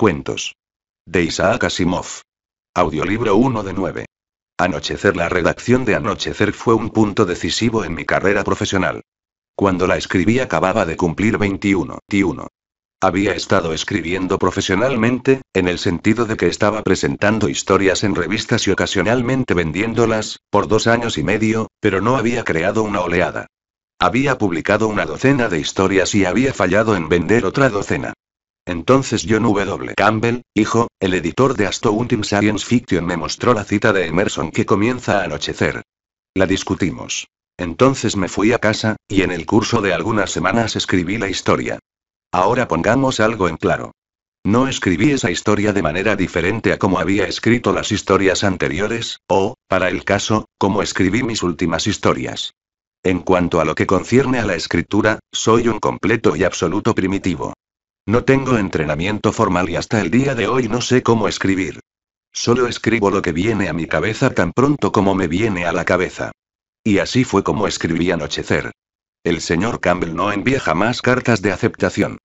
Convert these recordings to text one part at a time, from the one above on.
cuentos. De Isaac Asimov. Audiolibro 1 de 9. Anochecer La redacción de Anochecer fue un punto decisivo en mi carrera profesional. Cuando la escribí acababa de cumplir 21. 1. Había estado escribiendo profesionalmente, en el sentido de que estaba presentando historias en revistas y ocasionalmente vendiéndolas, por dos años y medio, pero no había creado una oleada. Había publicado una docena de historias y había fallado en vender otra docena. Entonces John W. Campbell, hijo, el editor de Astounding Science Fiction me mostró la cita de Emerson que comienza a anochecer. La discutimos. Entonces me fui a casa, y en el curso de algunas semanas escribí la historia. Ahora pongamos algo en claro. No escribí esa historia de manera diferente a como había escrito las historias anteriores, o, para el caso, como escribí mis últimas historias. En cuanto a lo que concierne a la escritura, soy un completo y absoluto primitivo. No tengo entrenamiento formal y hasta el día de hoy no sé cómo escribir. Solo escribo lo que viene a mi cabeza tan pronto como me viene a la cabeza. Y así fue como escribí Anochecer. El señor Campbell no envía jamás cartas de aceptación.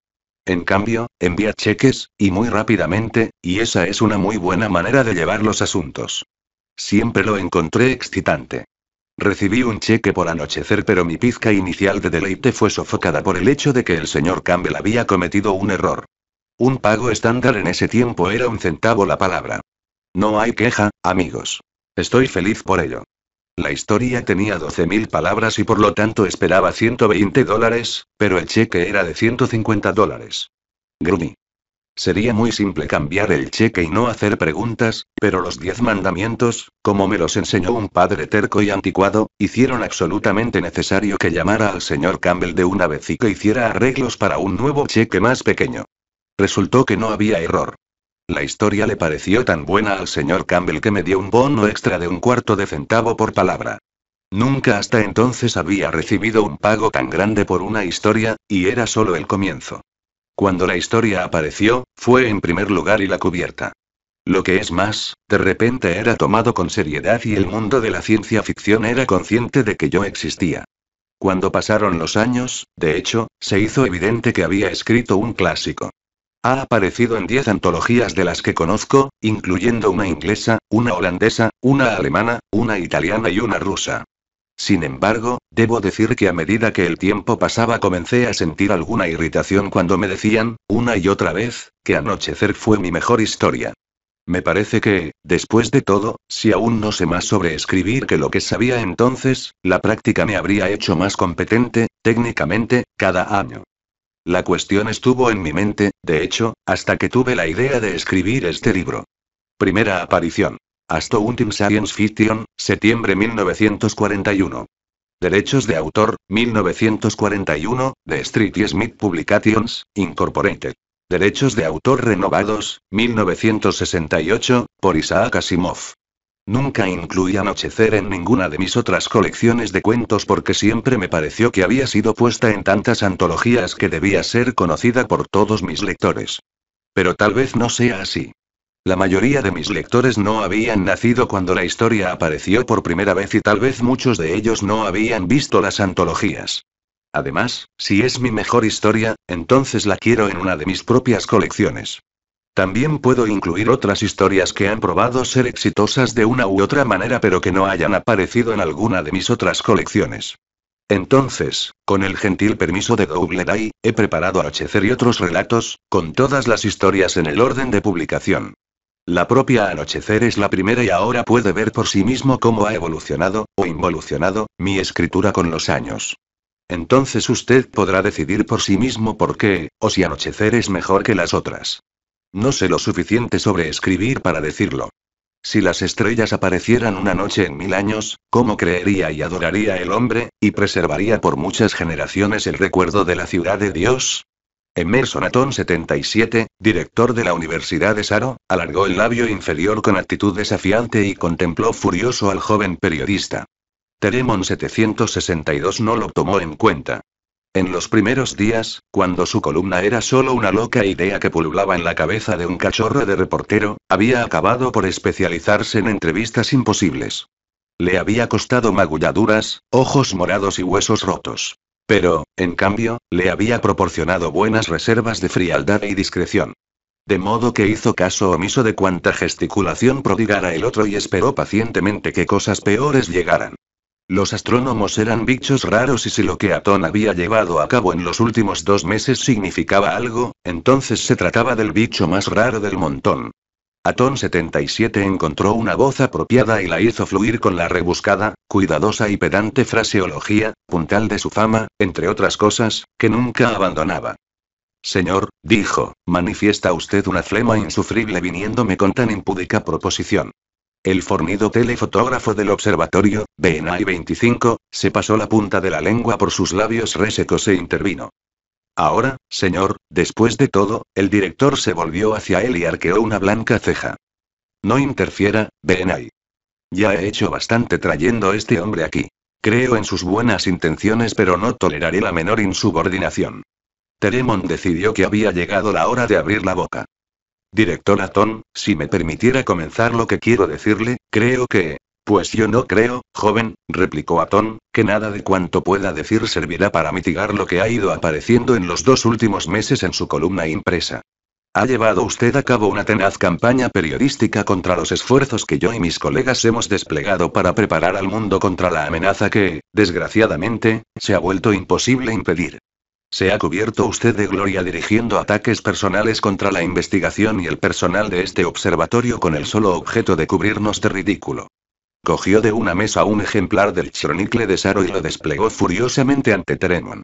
En cambio, envía cheques, y muy rápidamente, y esa es una muy buena manera de llevar los asuntos. Siempre lo encontré excitante. Recibí un cheque por anochecer, pero mi pizca inicial de deleite fue sofocada por el hecho de que el señor Campbell había cometido un error. Un pago estándar en ese tiempo era un centavo la palabra. No hay queja, amigos. Estoy feliz por ello. La historia tenía 12.000 palabras y por lo tanto esperaba 120 dólares, pero el cheque era de 150 dólares. Grumi. Sería muy simple cambiar el cheque y no hacer preguntas, pero los diez mandamientos, como me los enseñó un padre terco y anticuado, hicieron absolutamente necesario que llamara al señor Campbell de una vez y que hiciera arreglos para un nuevo cheque más pequeño. Resultó que no había error. La historia le pareció tan buena al señor Campbell que me dio un bono extra de un cuarto de centavo por palabra. Nunca hasta entonces había recibido un pago tan grande por una historia, y era solo el comienzo. Cuando la historia apareció, fue en primer lugar y la cubierta. Lo que es más, de repente era tomado con seriedad y el mundo de la ciencia ficción era consciente de que yo existía. Cuando pasaron los años, de hecho, se hizo evidente que había escrito un clásico. Ha aparecido en 10 antologías de las que conozco, incluyendo una inglesa, una holandesa, una alemana, una italiana y una rusa. Sin embargo, debo decir que a medida que el tiempo pasaba comencé a sentir alguna irritación cuando me decían, una y otra vez, que anochecer fue mi mejor historia. Me parece que, después de todo, si aún no sé más sobre escribir que lo que sabía entonces, la práctica me habría hecho más competente, técnicamente, cada año. La cuestión estuvo en mi mente, de hecho, hasta que tuve la idea de escribir este libro. Primera aparición. Hasta Team Science Fiction, septiembre 1941. Derechos de autor, 1941, de Street Smith Publications, Incorporated. Derechos de autor renovados, 1968, por Isaac Asimov. Nunca incluí Anochecer en ninguna de mis otras colecciones de cuentos porque siempre me pareció que había sido puesta en tantas antologías que debía ser conocida por todos mis lectores. Pero tal vez no sea así. La mayoría de mis lectores no habían nacido cuando la historia apareció por primera vez y tal vez muchos de ellos no habían visto las antologías. Además, si es mi mejor historia, entonces la quiero en una de mis propias colecciones. También puedo incluir otras historias que han probado ser exitosas de una u otra manera pero que no hayan aparecido en alguna de mis otras colecciones. Entonces, con el gentil permiso de Doubleday, he preparado Anochecer y otros relatos, con todas las historias en el orden de publicación. La propia Anochecer es la primera y ahora puede ver por sí mismo cómo ha evolucionado, o involucionado, mi escritura con los años. Entonces usted podrá decidir por sí mismo por qué, o si Anochecer es mejor que las otras. No sé lo suficiente sobre escribir para decirlo. Si las estrellas aparecieran una noche en mil años, ¿cómo creería y adoraría el hombre, y preservaría por muchas generaciones el recuerdo de la ciudad de Dios? Emerson 77, director de la Universidad de Saro, alargó el labio inferior con actitud desafiante y contempló furioso al joven periodista. Teremon 762 no lo tomó en cuenta. En los primeros días, cuando su columna era solo una loca idea que pululaba en la cabeza de un cachorro de reportero, había acabado por especializarse en entrevistas imposibles. Le había costado magulladuras, ojos morados y huesos rotos. Pero, en cambio, le había proporcionado buenas reservas de frialdad y discreción. De modo que hizo caso omiso de cuanta gesticulación prodigara el otro y esperó pacientemente que cosas peores llegaran. Los astrónomos eran bichos raros y si lo que Atón había llevado a cabo en los últimos dos meses significaba algo, entonces se trataba del bicho más raro del montón. Atón 77 encontró una voz apropiada y la hizo fluir con la rebuscada, cuidadosa y pedante fraseología, puntal de su fama, entre otras cosas, que nunca abandonaba. Señor, dijo, manifiesta usted una flema insufrible viniéndome con tan impúdica proposición. El fornido telefotógrafo del observatorio, BNI 25, se pasó la punta de la lengua por sus labios resecos e intervino. Ahora, señor, después de todo, el director se volvió hacia él y arqueó una blanca ceja. No interfiera, ahí. Ya he hecho bastante trayendo a este hombre aquí. Creo en sus buenas intenciones, pero no toleraré la menor insubordinación. Teremon decidió que había llegado la hora de abrir la boca. Director Atón, si me permitiera comenzar lo que quiero decirle, creo que, pues yo no creo, joven, replicó Atón, que nada de cuanto pueda decir servirá para mitigar lo que ha ido apareciendo en los dos últimos meses en su columna impresa. Ha llevado usted a cabo una tenaz campaña periodística contra los esfuerzos que yo y mis colegas hemos desplegado para preparar al mundo contra la amenaza que, desgraciadamente, se ha vuelto imposible impedir. Se ha cubierto usted de gloria dirigiendo ataques personales contra la investigación y el personal de este observatorio con el solo objeto de cubrirnos de ridículo. Cogió de una mesa un ejemplar del chronicle de Saro y lo desplegó furiosamente ante Tremon.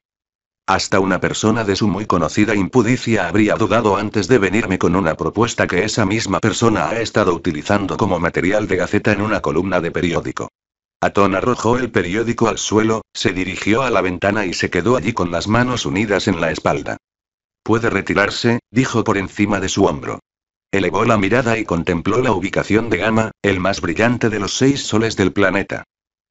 Hasta una persona de su muy conocida impudicia habría dudado antes de venirme con una propuesta que esa misma persona ha estado utilizando como material de gaceta en una columna de periódico. Atón arrojó el periódico al suelo, se dirigió a la ventana y se quedó allí con las manos unidas en la espalda. Puede retirarse, dijo por encima de su hombro. Elevó la mirada y contempló la ubicación de Gama, el más brillante de los seis soles del planeta.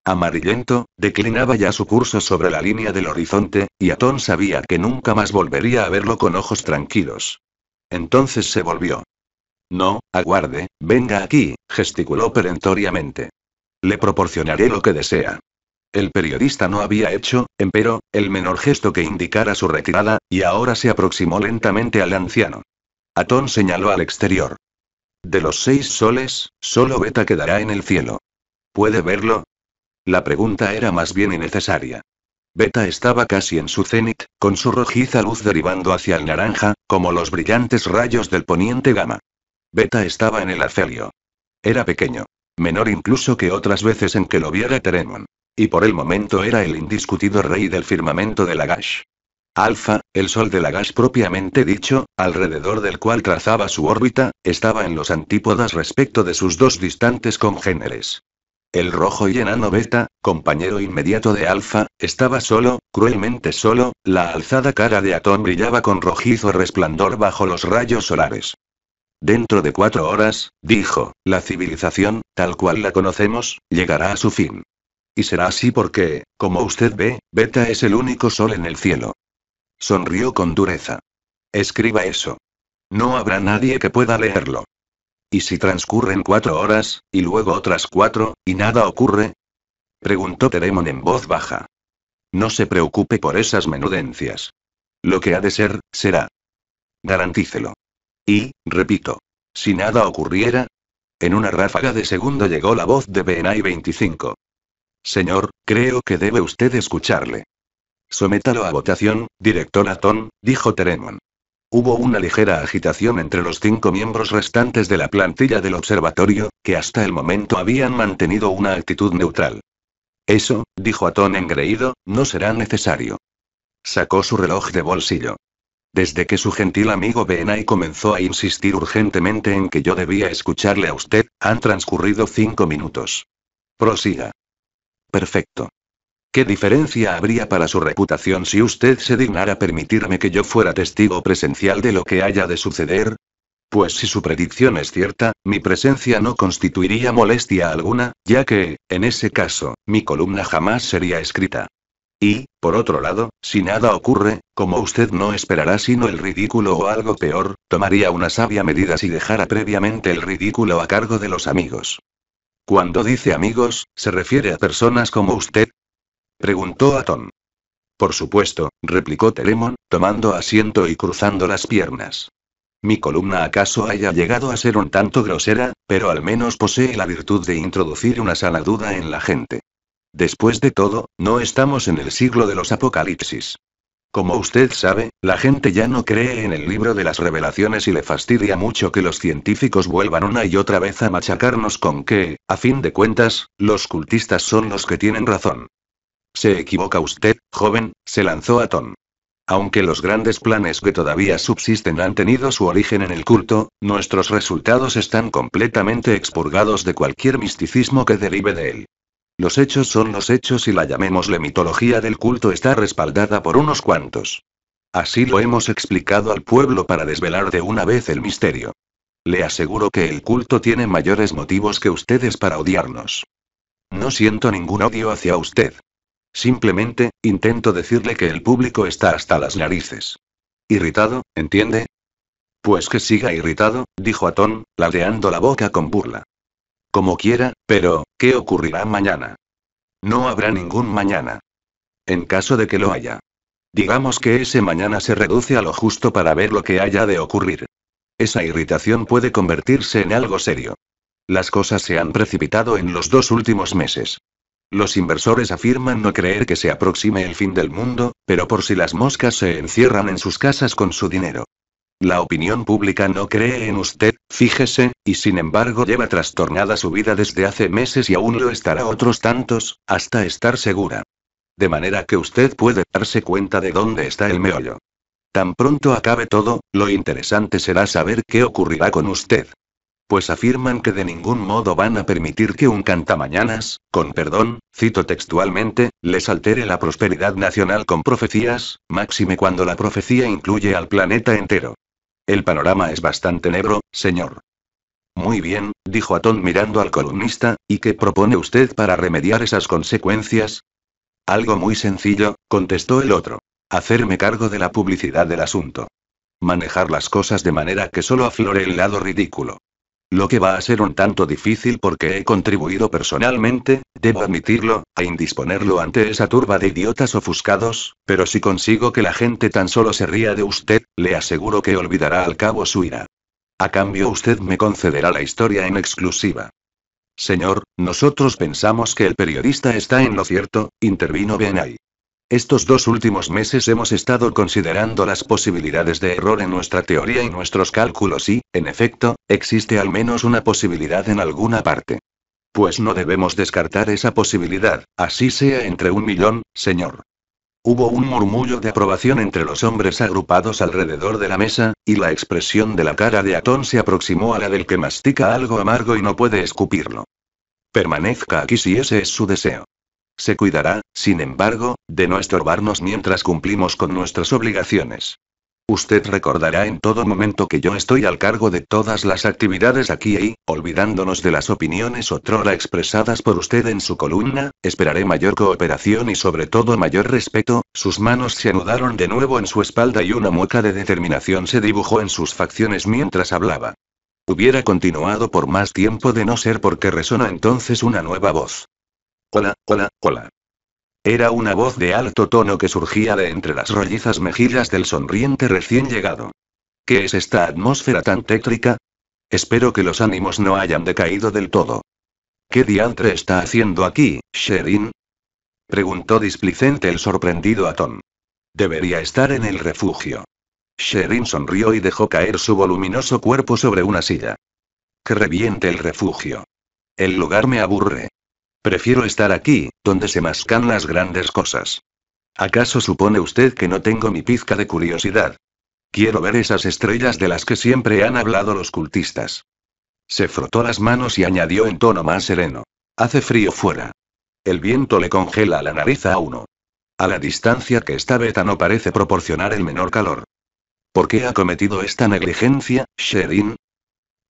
Amarillento, declinaba ya su curso sobre la línea del horizonte, y Atón sabía que nunca más volvería a verlo con ojos tranquilos. Entonces se volvió. No, aguarde, venga aquí, gesticuló perentoriamente. Le proporcionaré lo que desea. El periodista no había hecho, empero, el menor gesto que indicara su retirada, y ahora se aproximó lentamente al anciano. Atón señaló al exterior. De los seis soles, solo Beta quedará en el cielo. ¿Puede verlo? La pregunta era más bien innecesaria. Beta estaba casi en su cenit, con su rojiza luz derivando hacia el naranja, como los brillantes rayos del poniente gama. Beta estaba en el acelio. Era pequeño. Menor incluso que otras veces en que lo viera Teremon. Y por el momento era el indiscutido rey del firmamento de Lagash. Alfa, el sol de la gas propiamente dicho, alrededor del cual trazaba su órbita, estaba en los antípodas respecto de sus dos distantes congéneres. El rojo y enano Beta, compañero inmediato de Alfa, estaba solo, cruelmente solo, la alzada cara de Atón brillaba con rojizo resplandor bajo los rayos solares. Dentro de cuatro horas, dijo, la civilización, tal cual la conocemos, llegará a su fin. Y será así porque, como usted ve, Beta es el único sol en el cielo. Sonrió con dureza. Escriba eso. No habrá nadie que pueda leerlo. ¿Y si transcurren cuatro horas, y luego otras cuatro, y nada ocurre? Preguntó Teremon en voz baja. No se preocupe por esas menudencias. Lo que ha de ser, será. Garantícelo. Y, repito, si nada ocurriera. En una ráfaga de segundo llegó la voz de Benay 25. Señor, creo que debe usted escucharle. Sométalo a votación, director Atón, dijo Teremon. Hubo una ligera agitación entre los cinco miembros restantes de la plantilla del observatorio, que hasta el momento habían mantenido una actitud neutral. Eso, dijo Atón engreído, no será necesario. Sacó su reloj de bolsillo. Desde que su gentil amigo Benay comenzó a insistir urgentemente en que yo debía escucharle a usted, han transcurrido cinco minutos. Prosiga. Perfecto. ¿Qué diferencia habría para su reputación si usted se dignara permitirme que yo fuera testigo presencial de lo que haya de suceder? Pues si su predicción es cierta, mi presencia no constituiría molestia alguna, ya que, en ese caso, mi columna jamás sería escrita. Y, por otro lado, si nada ocurre, como usted no esperará sino el ridículo o algo peor, tomaría una sabia medida si dejara previamente el ridículo a cargo de los amigos. Cuando dice amigos, se refiere a personas como usted, Preguntó a Tom. Por supuesto, replicó Telemon, tomando asiento y cruzando las piernas. Mi columna acaso haya llegado a ser un tanto grosera, pero al menos posee la virtud de introducir una sana duda en la gente. Después de todo, no estamos en el siglo de los apocalipsis. Como usted sabe, la gente ya no cree en el libro de las revelaciones y le fastidia mucho que los científicos vuelvan una y otra vez a machacarnos con que, a fin de cuentas, los cultistas son los que tienen razón. Se equivoca usted, joven, se lanzó a Tom. Aunque los grandes planes que todavía subsisten han tenido su origen en el culto, nuestros resultados están completamente expurgados de cualquier misticismo que derive de él. Los hechos son los hechos y la llamémosle mitología del culto está respaldada por unos cuantos. Así lo hemos explicado al pueblo para desvelar de una vez el misterio. Le aseguro que el culto tiene mayores motivos que ustedes para odiarnos. No siento ningún odio hacia usted. Simplemente, intento decirle que el público está hasta las narices. Irritado, ¿entiende? Pues que siga irritado, dijo Atón, ladeando la boca con burla. Como quiera, pero, ¿qué ocurrirá mañana? No habrá ningún mañana. En caso de que lo haya. Digamos que ese mañana se reduce a lo justo para ver lo que haya de ocurrir. Esa irritación puede convertirse en algo serio. Las cosas se han precipitado en los dos últimos meses. Los inversores afirman no creer que se aproxime el fin del mundo, pero por si las moscas se encierran en sus casas con su dinero. La opinión pública no cree en usted, fíjese, y sin embargo lleva trastornada su vida desde hace meses y aún lo estará otros tantos, hasta estar segura. De manera que usted puede darse cuenta de dónde está el meollo. Tan pronto acabe todo, lo interesante será saber qué ocurrirá con usted pues afirman que de ningún modo van a permitir que un cantamañanas, con perdón, cito textualmente, les altere la prosperidad nacional con profecías, máxime cuando la profecía incluye al planeta entero. El panorama es bastante negro, señor. Muy bien, dijo Atón mirando al columnista, ¿y qué propone usted para remediar esas consecuencias? Algo muy sencillo, contestó el otro. Hacerme cargo de la publicidad del asunto. Manejar las cosas de manera que solo aflore el lado ridículo. Lo que va a ser un tanto difícil porque he contribuido personalmente, debo admitirlo, a indisponerlo ante esa turba de idiotas ofuscados, pero si consigo que la gente tan solo se ría de usted, le aseguro que olvidará al cabo su ira. A cambio usted me concederá la historia en exclusiva. Señor, nosotros pensamos que el periodista está en lo cierto, intervino Benay. Estos dos últimos meses hemos estado considerando las posibilidades de error en nuestra teoría y nuestros cálculos y, en efecto, existe al menos una posibilidad en alguna parte. Pues no debemos descartar esa posibilidad, así sea entre un millón, señor. Hubo un murmullo de aprobación entre los hombres agrupados alrededor de la mesa, y la expresión de la cara de Atón se aproximó a la del que mastica algo amargo y no puede escupirlo. Permanezca aquí si ese es su deseo. Se cuidará, sin embargo, de no estorbarnos mientras cumplimos con nuestras obligaciones. Usted recordará en todo momento que yo estoy al cargo de todas las actividades aquí y, olvidándonos de las opiniones otrora expresadas por usted en su columna, esperaré mayor cooperación y sobre todo mayor respeto, sus manos se anudaron de nuevo en su espalda y una mueca de determinación se dibujó en sus facciones mientras hablaba. Hubiera continuado por más tiempo de no ser porque resonó entonces una nueva voz hola, hola, hola. Era una voz de alto tono que surgía de entre las rollizas mejillas del sonriente recién llegado. ¿Qué es esta atmósfera tan tétrica? Espero que los ánimos no hayan decaído del todo. ¿Qué diantre está haciendo aquí, Sherin? preguntó displicente el sorprendido Atón. Debería estar en el refugio. Sherin sonrió y dejó caer su voluminoso cuerpo sobre una silla. Que reviente el refugio. El lugar me aburre. Prefiero estar aquí, donde se mascan las grandes cosas. ¿Acaso supone usted que no tengo mi pizca de curiosidad? Quiero ver esas estrellas de las que siempre han hablado los cultistas. Se frotó las manos y añadió en tono más sereno. Hace frío fuera. El viento le congela la nariz a uno. A la distancia que está Beta no parece proporcionar el menor calor. ¿Por qué ha cometido esta negligencia, Sherin?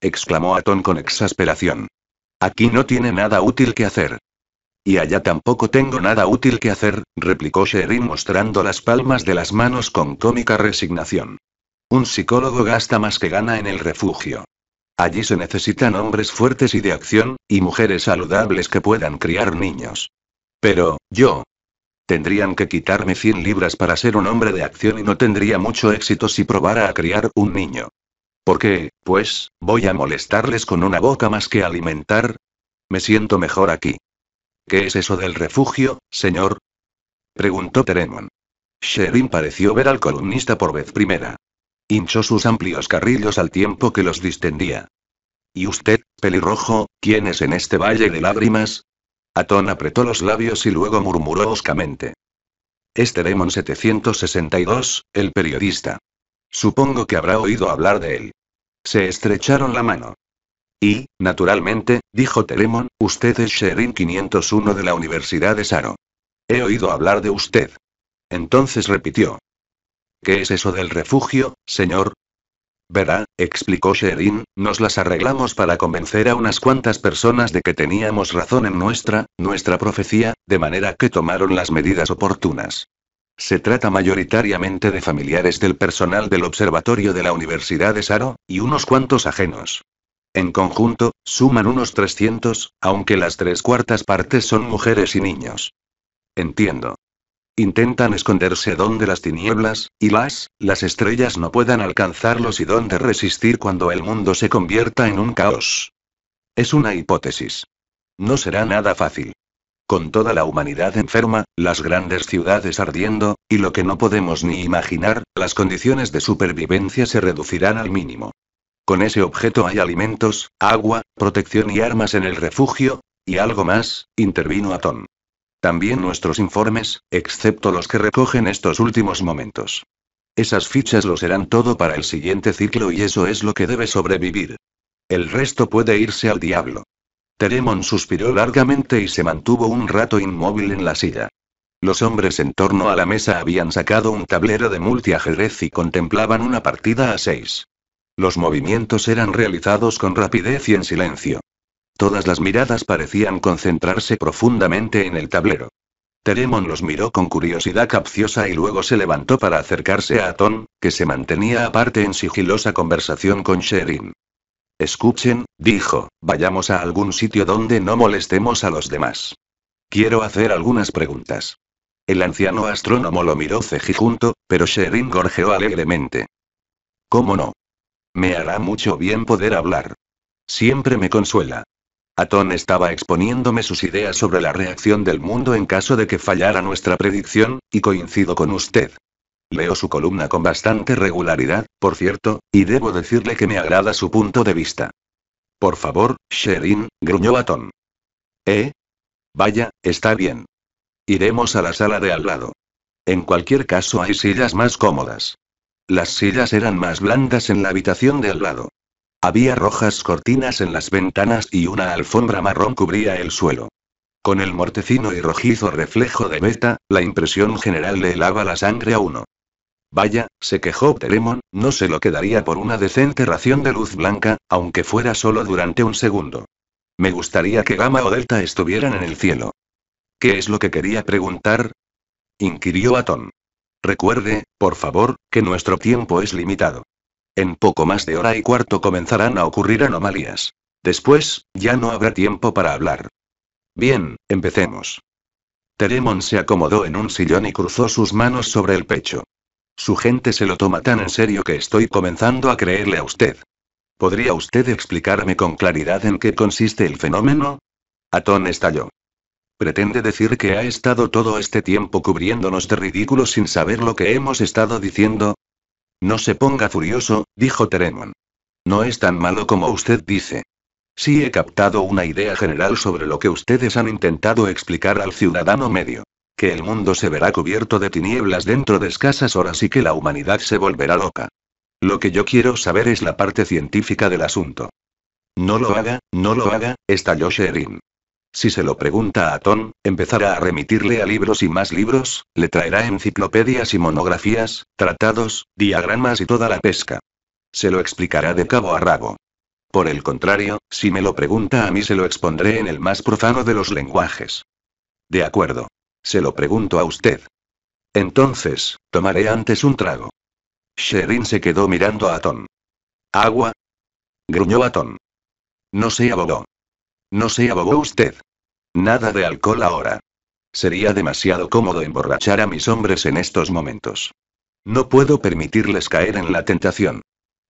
exclamó Atón con exasperación. Aquí no tiene nada útil que hacer. Y allá tampoco tengo nada útil que hacer, replicó Sherry, mostrando las palmas de las manos con cómica resignación. Un psicólogo gasta más que gana en el refugio. Allí se necesitan hombres fuertes y de acción, y mujeres saludables que puedan criar niños. Pero, yo. Tendrían que quitarme 100 libras para ser un hombre de acción y no tendría mucho éxito si probara a criar un niño. ¿Por qué, pues, voy a molestarles con una boca más que alimentar? Me siento mejor aquí. ¿Qué es eso del refugio, señor? preguntó Teremon. Sherin pareció ver al columnista por vez primera. Hinchó sus amplios carrillos al tiempo que los distendía. ¿Y usted, pelirrojo, quién es en este valle de lágrimas? Atón apretó los labios y luego murmuró oscamente. Es Teremon 762, el periodista. Supongo que habrá oído hablar de él. Se estrecharon la mano. Y, naturalmente, dijo Telemon, usted es Sherin 501 de la Universidad de Saro. He oído hablar de usted. Entonces repitió. ¿Qué es eso del refugio, señor? Verá, explicó Sherin, nos las arreglamos para convencer a unas cuantas personas de que teníamos razón en nuestra, nuestra profecía, de manera que tomaron las medidas oportunas. Se trata mayoritariamente de familiares del personal del observatorio de la Universidad de Saro, y unos cuantos ajenos. En conjunto, suman unos 300, aunque las tres cuartas partes son mujeres y niños. Entiendo. Intentan esconderse donde las tinieblas, y las, las estrellas no puedan alcanzarlos y donde resistir cuando el mundo se convierta en un caos. Es una hipótesis. No será nada fácil con toda la humanidad enferma, las grandes ciudades ardiendo, y lo que no podemos ni imaginar, las condiciones de supervivencia se reducirán al mínimo. Con ese objeto hay alimentos, agua, protección y armas en el refugio, y algo más, intervino Atón. También nuestros informes, excepto los que recogen estos últimos momentos. Esas fichas lo serán todo para el siguiente ciclo y eso es lo que debe sobrevivir. El resto puede irse al diablo. Teremon suspiró largamente y se mantuvo un rato inmóvil en la silla. Los hombres en torno a la mesa habían sacado un tablero de multiajerez y contemplaban una partida a seis. Los movimientos eran realizados con rapidez y en silencio. Todas las miradas parecían concentrarse profundamente en el tablero. Teremon los miró con curiosidad capciosa y luego se levantó para acercarse a Atón, que se mantenía aparte en sigilosa conversación con Sherin. Escuchen, dijo, vayamos a algún sitio donde no molestemos a los demás. Quiero hacer algunas preguntas. El anciano astrónomo lo miró cejijunto, pero Sherin gorjeó alegremente. ¿Cómo no? Me hará mucho bien poder hablar. Siempre me consuela. Atón estaba exponiéndome sus ideas sobre la reacción del mundo en caso de que fallara nuestra predicción, y coincido con usted. Leo su columna con bastante regularidad, por cierto, y debo decirle que me agrada su punto de vista. Por favor, Sherin, gruñó Tom. ¿Eh? Vaya, está bien. Iremos a la sala de al lado. En cualquier caso hay sillas más cómodas. Las sillas eran más blandas en la habitación de al lado. Había rojas cortinas en las ventanas y una alfombra marrón cubría el suelo. Con el mortecino y rojizo reflejo de Beta, la impresión general le helaba la sangre a uno. Vaya, se quejó Telemon, no se lo quedaría por una decente ración de luz blanca, aunque fuera solo durante un segundo. Me gustaría que Gamma o Delta estuvieran en el cielo. ¿Qué es lo que quería preguntar? inquirió Atón. Recuerde, por favor, que nuestro tiempo es limitado. En poco más de hora y cuarto comenzarán a ocurrir anomalías. Después, ya no habrá tiempo para hablar. Bien, empecemos. Teremon se acomodó en un sillón y cruzó sus manos sobre el pecho. Su gente se lo toma tan en serio que estoy comenzando a creerle a usted. ¿Podría usted explicarme con claridad en qué consiste el fenómeno? Atón estalló. ¿Pretende decir que ha estado todo este tiempo cubriéndonos de ridículos sin saber lo que hemos estado diciendo? No se ponga furioso, dijo Teremon. No es tan malo como usted dice. Sí he captado una idea general sobre lo que ustedes han intentado explicar al ciudadano medio que el mundo se verá cubierto de tinieblas dentro de escasas horas y que la humanidad se volverá loca. Lo que yo quiero saber es la parte científica del asunto. No lo haga, no lo haga, estalló Sherin. Si se lo pregunta a Tom, empezará a remitirle a libros y más libros, le traerá enciclopedias y monografías, tratados, diagramas y toda la pesca. Se lo explicará de cabo a rabo. Por el contrario, si me lo pregunta a mí se lo expondré en el más profano de los lenguajes. De acuerdo. Se lo pregunto a usted. Entonces, tomaré antes un trago. Sherin se quedó mirando a Tom. ¿Agua? Gruñó Atón. No se abogó. No se abogó usted. Nada de alcohol ahora. Sería demasiado cómodo emborrachar a mis hombres en estos momentos. No puedo permitirles caer en la tentación.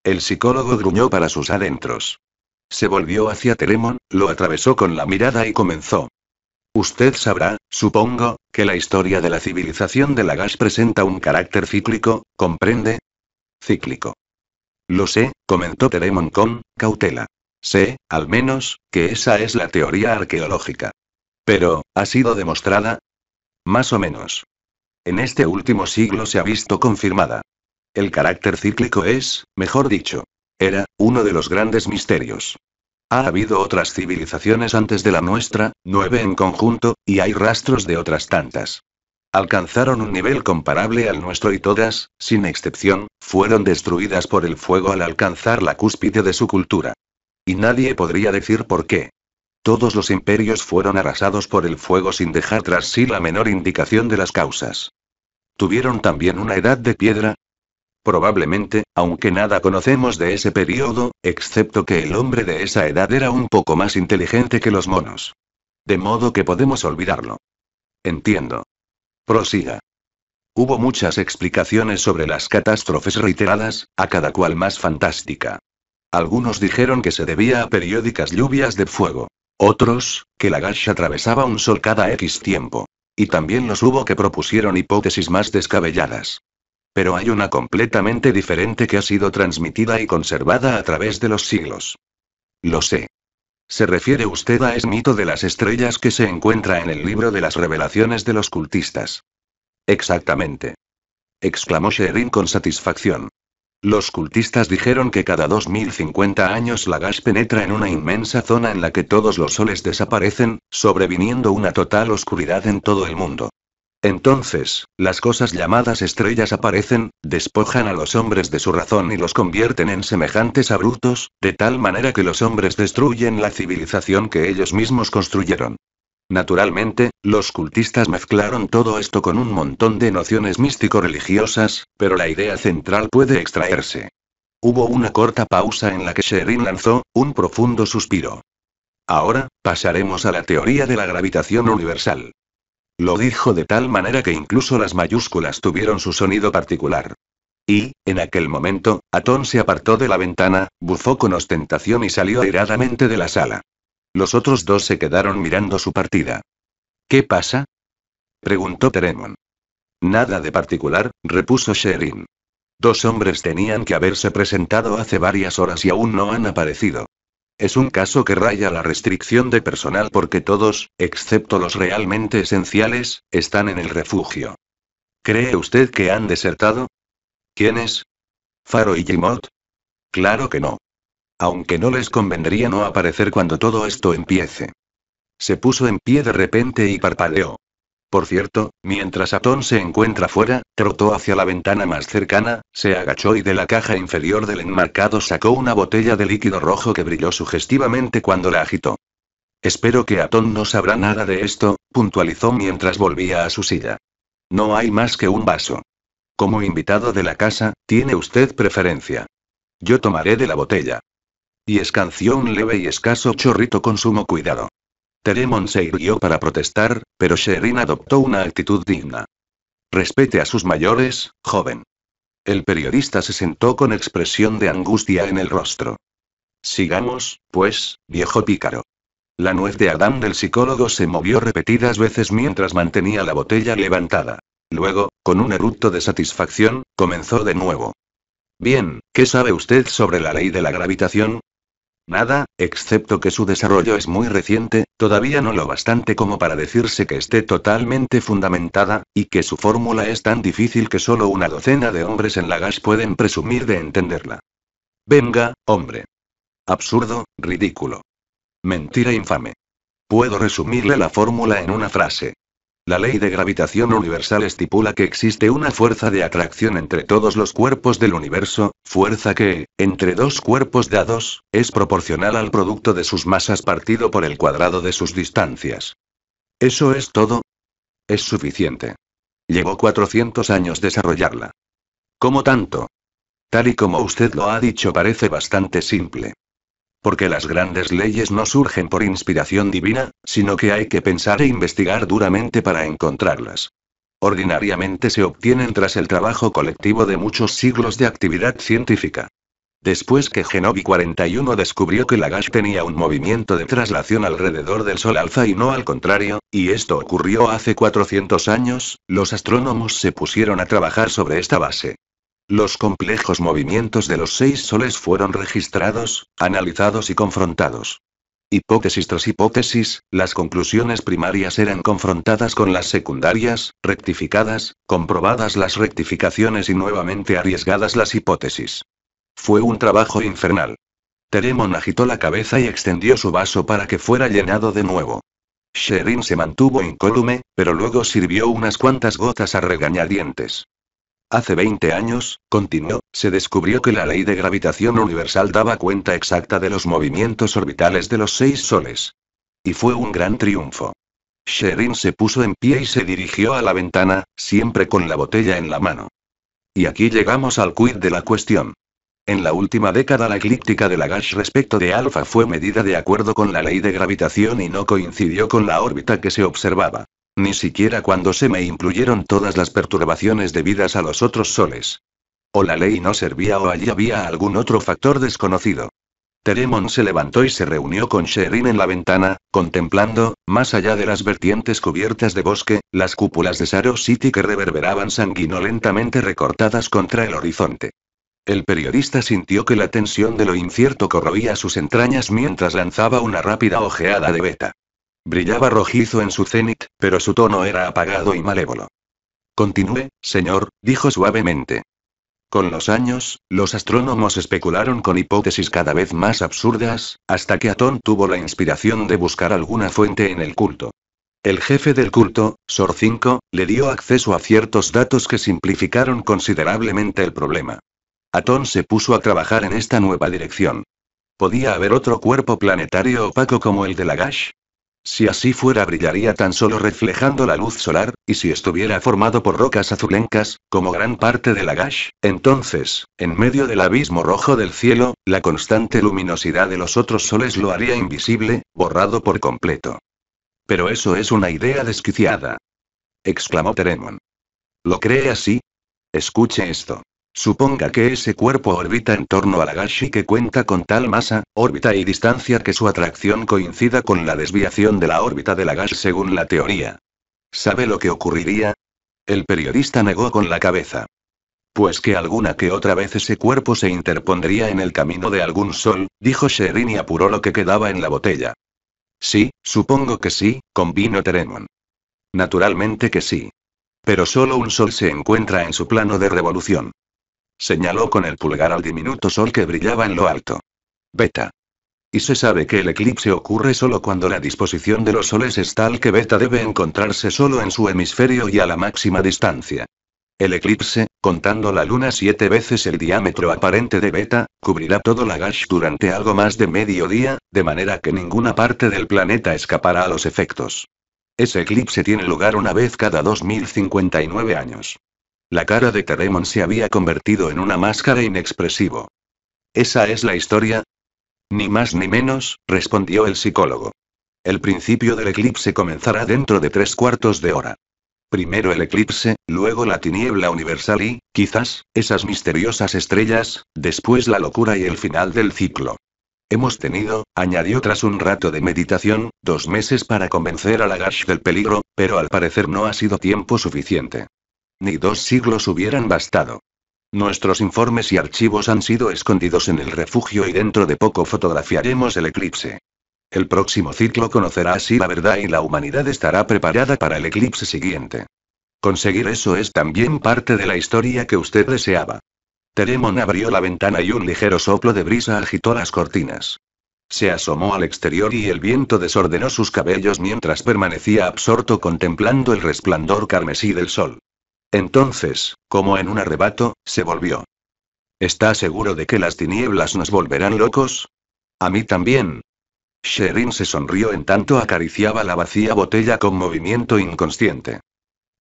El psicólogo gruñó para sus adentros. Se volvió hacia Telemon, lo atravesó con la mirada y comenzó. Usted sabrá, supongo, que la historia de la civilización de Lagash presenta un carácter cíclico, ¿comprende? Cíclico. Lo sé, comentó Teremon con cautela. Sé, al menos, que esa es la teoría arqueológica. Pero, ¿ha sido demostrada? Más o menos. En este último siglo se ha visto confirmada. El carácter cíclico es, mejor dicho, era, uno de los grandes misterios. Ha habido otras civilizaciones antes de la nuestra, nueve en conjunto, y hay rastros de otras tantas. Alcanzaron un nivel comparable al nuestro y todas, sin excepción, fueron destruidas por el fuego al alcanzar la cúspide de su cultura. Y nadie podría decir por qué. Todos los imperios fueron arrasados por el fuego sin dejar tras sí la menor indicación de las causas. Tuvieron también una edad de piedra, Probablemente, aunque nada conocemos de ese periodo, excepto que el hombre de esa edad era un poco más inteligente que los monos. De modo que podemos olvidarlo. Entiendo. Prosiga. Hubo muchas explicaciones sobre las catástrofes reiteradas, a cada cual más fantástica. Algunos dijeron que se debía a periódicas lluvias de fuego. Otros, que la Gash atravesaba un sol cada X tiempo. Y también los hubo que propusieron hipótesis más descabelladas. Pero hay una completamente diferente que ha sido transmitida y conservada a través de los siglos. Lo sé. ¿Se refiere usted a ese mito de las estrellas que se encuentra en el libro de las revelaciones de los cultistas? Exactamente. Exclamó Sherin con satisfacción. Los cultistas dijeron que cada 2050 años la gas penetra en una inmensa zona en la que todos los soles desaparecen, sobreviniendo una total oscuridad en todo el mundo. Entonces, las cosas llamadas estrellas aparecen, despojan a los hombres de su razón y los convierten en semejantes a de tal manera que los hombres destruyen la civilización que ellos mismos construyeron. Naturalmente, los cultistas mezclaron todo esto con un montón de nociones místico-religiosas, pero la idea central puede extraerse. Hubo una corta pausa en la que Sherin lanzó un profundo suspiro. Ahora, pasaremos a la teoría de la gravitación universal. Lo dijo de tal manera que incluso las mayúsculas tuvieron su sonido particular. Y, en aquel momento, Atón se apartó de la ventana, bufó con ostentación y salió airadamente de la sala. Los otros dos se quedaron mirando su partida. ¿Qué pasa? preguntó Teremon. Nada de particular, repuso Sherin. Dos hombres tenían que haberse presentado hace varias horas y aún no han aparecido. Es un caso que raya la restricción de personal porque todos, excepto los realmente esenciales, están en el refugio. ¿Cree usted que han desertado? ¿Quiénes? ¿Faro y Jimot? Claro que no. Aunque no les convendría no aparecer cuando todo esto empiece. Se puso en pie de repente y parpadeó. Por cierto, mientras Atón se encuentra fuera, trotó hacia la ventana más cercana, se agachó y de la caja inferior del enmarcado sacó una botella de líquido rojo que brilló sugestivamente cuando la agitó. Espero que Atón no sabrá nada de esto, puntualizó mientras volvía a su silla. No hay más que un vaso. Como invitado de la casa, tiene usted preferencia. Yo tomaré de la botella. Y escanció un leve y escaso chorrito con sumo cuidado. Teremon se irguió para protestar, pero Sherin adoptó una actitud digna. Respete a sus mayores, joven. El periodista se sentó con expresión de angustia en el rostro. Sigamos, pues, viejo pícaro. La nuez de Adán del psicólogo se movió repetidas veces mientras mantenía la botella levantada. Luego, con un eructo de satisfacción, comenzó de nuevo. Bien, ¿qué sabe usted sobre la ley de la gravitación? Nada, excepto que su desarrollo es muy reciente, todavía no lo bastante como para decirse que esté totalmente fundamentada, y que su fórmula es tan difícil que solo una docena de hombres en la gas pueden presumir de entenderla. Venga, hombre. Absurdo, ridículo. Mentira infame. Puedo resumirle la fórmula en una frase. La ley de gravitación universal estipula que existe una fuerza de atracción entre todos los cuerpos del universo, fuerza que, entre dos cuerpos dados, es proporcional al producto de sus masas partido por el cuadrado de sus distancias. ¿Eso es todo? Es suficiente. Llevó 400 años desarrollarla. ¿Cómo tanto? Tal y como usted lo ha dicho parece bastante simple. Porque las grandes leyes no surgen por inspiración divina, sino que hay que pensar e investigar duramente para encontrarlas. Ordinariamente se obtienen tras el trabajo colectivo de muchos siglos de actividad científica. Después que Genovi 41 descubrió que la gas tenía un movimiento de traslación alrededor del Sol alfa y no al contrario, y esto ocurrió hace 400 años, los astrónomos se pusieron a trabajar sobre esta base. Los complejos movimientos de los seis soles fueron registrados, analizados y confrontados. Hipótesis tras hipótesis, las conclusiones primarias eran confrontadas con las secundarias, rectificadas, comprobadas las rectificaciones y nuevamente arriesgadas las hipótesis. Fue un trabajo infernal. Teremon agitó la cabeza y extendió su vaso para que fuera llenado de nuevo. Sherin se mantuvo incólume, pero luego sirvió unas cuantas gotas a regañadientes. Hace 20 años, continuó, se descubrió que la ley de gravitación universal daba cuenta exacta de los movimientos orbitales de los seis soles. Y fue un gran triunfo. Sherin se puso en pie y se dirigió a la ventana, siempre con la botella en la mano. Y aquí llegamos al quid de la cuestión. En la última década la eclíptica de Lagash respecto de alfa fue medida de acuerdo con la ley de gravitación y no coincidió con la órbita que se observaba. Ni siquiera cuando se me incluyeron todas las perturbaciones debidas a los otros soles. O la ley no servía o allí había algún otro factor desconocido. Teremon se levantó y se reunió con Sherin en la ventana, contemplando, más allá de las vertientes cubiertas de bosque, las cúpulas de Saro City que reverberaban sanguinolentamente recortadas contra el horizonte. El periodista sintió que la tensión de lo incierto corroía sus entrañas mientras lanzaba una rápida ojeada de beta. Brillaba rojizo en su cenit, pero su tono era apagado y malévolo. Continúe, señor, dijo suavemente. Con los años, los astrónomos especularon con hipótesis cada vez más absurdas, hasta que Atón tuvo la inspiración de buscar alguna fuente en el culto. El jefe del culto, Sor 5, le dio acceso a ciertos datos que simplificaron considerablemente el problema. Atón se puso a trabajar en esta nueva dirección. ¿Podía haber otro cuerpo planetario opaco como el de Lagash? Si así fuera brillaría tan solo reflejando la luz solar, y si estuviera formado por rocas azulencas, como gran parte de la Gash, entonces, en medio del abismo rojo del cielo, la constante luminosidad de los otros soles lo haría invisible, borrado por completo. Pero eso es una idea desquiciada. exclamó Teremon. ¿Lo cree así? Escuche esto. Suponga que ese cuerpo orbita en torno a la y que cuenta con tal masa, órbita y distancia que su atracción coincida con la desviación de la órbita de la gas según la teoría. ¿Sabe lo que ocurriría? El periodista negó con la cabeza. Pues que alguna que otra vez ese cuerpo se interpondría en el camino de algún sol, dijo Sherin y apuró lo que quedaba en la botella. Sí, supongo que sí, convino Teremon. Naturalmente que sí. Pero solo un sol se encuentra en su plano de revolución señaló con el pulgar al diminuto sol que brillaba en lo alto. Beta. Y se sabe que el eclipse ocurre solo cuando la disposición de los soles es tal que Beta debe encontrarse solo en su hemisferio y a la máxima distancia. El eclipse, contando la luna siete veces el diámetro aparente de Beta, cubrirá todo gash durante algo más de medio día, de manera que ninguna parte del planeta escapará a los efectos. Ese eclipse tiene lugar una vez cada 2059 años. La cara de Taremon se había convertido en una máscara inexpresivo. ¿Esa es la historia? Ni más ni menos, respondió el psicólogo. El principio del eclipse comenzará dentro de tres cuartos de hora. Primero el eclipse, luego la tiniebla universal y, quizás, esas misteriosas estrellas, después la locura y el final del ciclo. Hemos tenido, añadió tras un rato de meditación, dos meses para convencer a la Lagash del peligro, pero al parecer no ha sido tiempo suficiente. Ni dos siglos hubieran bastado. Nuestros informes y archivos han sido escondidos en el refugio y dentro de poco fotografiaremos el eclipse. El próximo ciclo conocerá así la verdad y la humanidad estará preparada para el eclipse siguiente. Conseguir eso es también parte de la historia que usted deseaba. Teremon abrió la ventana y un ligero soplo de brisa agitó las cortinas. Se asomó al exterior y el viento desordenó sus cabellos mientras permanecía absorto contemplando el resplandor carmesí del sol. Entonces, como en un arrebato, se volvió. ¿Está seguro de que las tinieblas nos volverán locos? A mí también. Sherin se sonrió en tanto acariciaba la vacía botella con movimiento inconsciente.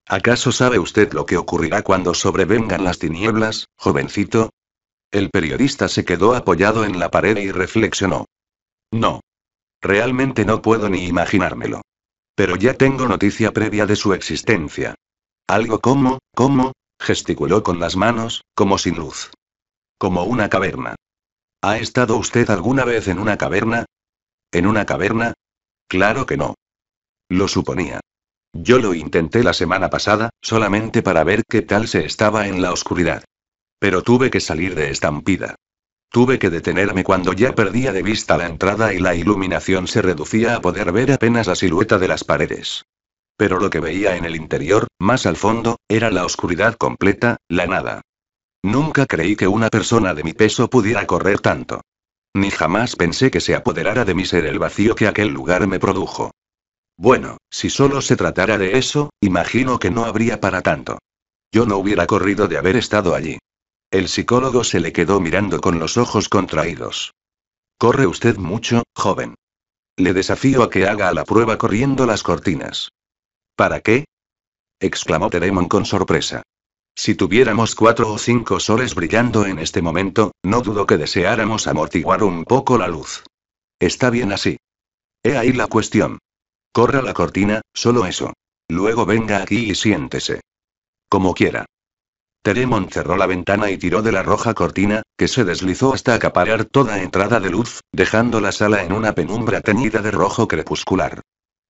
¿Acaso sabe usted lo que ocurrirá cuando sobrevengan las tinieblas, jovencito? El periodista se quedó apoyado en la pared y reflexionó. No. Realmente no puedo ni imaginármelo. Pero ya tengo noticia previa de su existencia. Algo como, como, gesticuló con las manos, como sin luz. Como una caverna. ¿Ha estado usted alguna vez en una caverna? ¿En una caverna? Claro que no. Lo suponía. Yo lo intenté la semana pasada, solamente para ver qué tal se estaba en la oscuridad. Pero tuve que salir de estampida. Tuve que detenerme cuando ya perdía de vista la entrada y la iluminación se reducía a poder ver apenas la silueta de las paredes. Pero lo que veía en el interior, más al fondo, era la oscuridad completa, la nada. Nunca creí que una persona de mi peso pudiera correr tanto. Ni jamás pensé que se apoderara de mi ser el vacío que aquel lugar me produjo. Bueno, si solo se tratara de eso, imagino que no habría para tanto. Yo no hubiera corrido de haber estado allí. El psicólogo se le quedó mirando con los ojos contraídos. Corre usted mucho, joven. Le desafío a que haga la prueba corriendo las cortinas. ¿Para qué? exclamó Teremon con sorpresa. Si tuviéramos cuatro o cinco soles brillando en este momento, no dudo que deseáramos amortiguar un poco la luz. Está bien así. He ahí la cuestión. Corra la cortina, solo eso. Luego venga aquí y siéntese. Como quiera. Teremon cerró la ventana y tiró de la roja cortina, que se deslizó hasta acaparar toda entrada de luz, dejando la sala en una penumbra teñida de rojo crepuscular.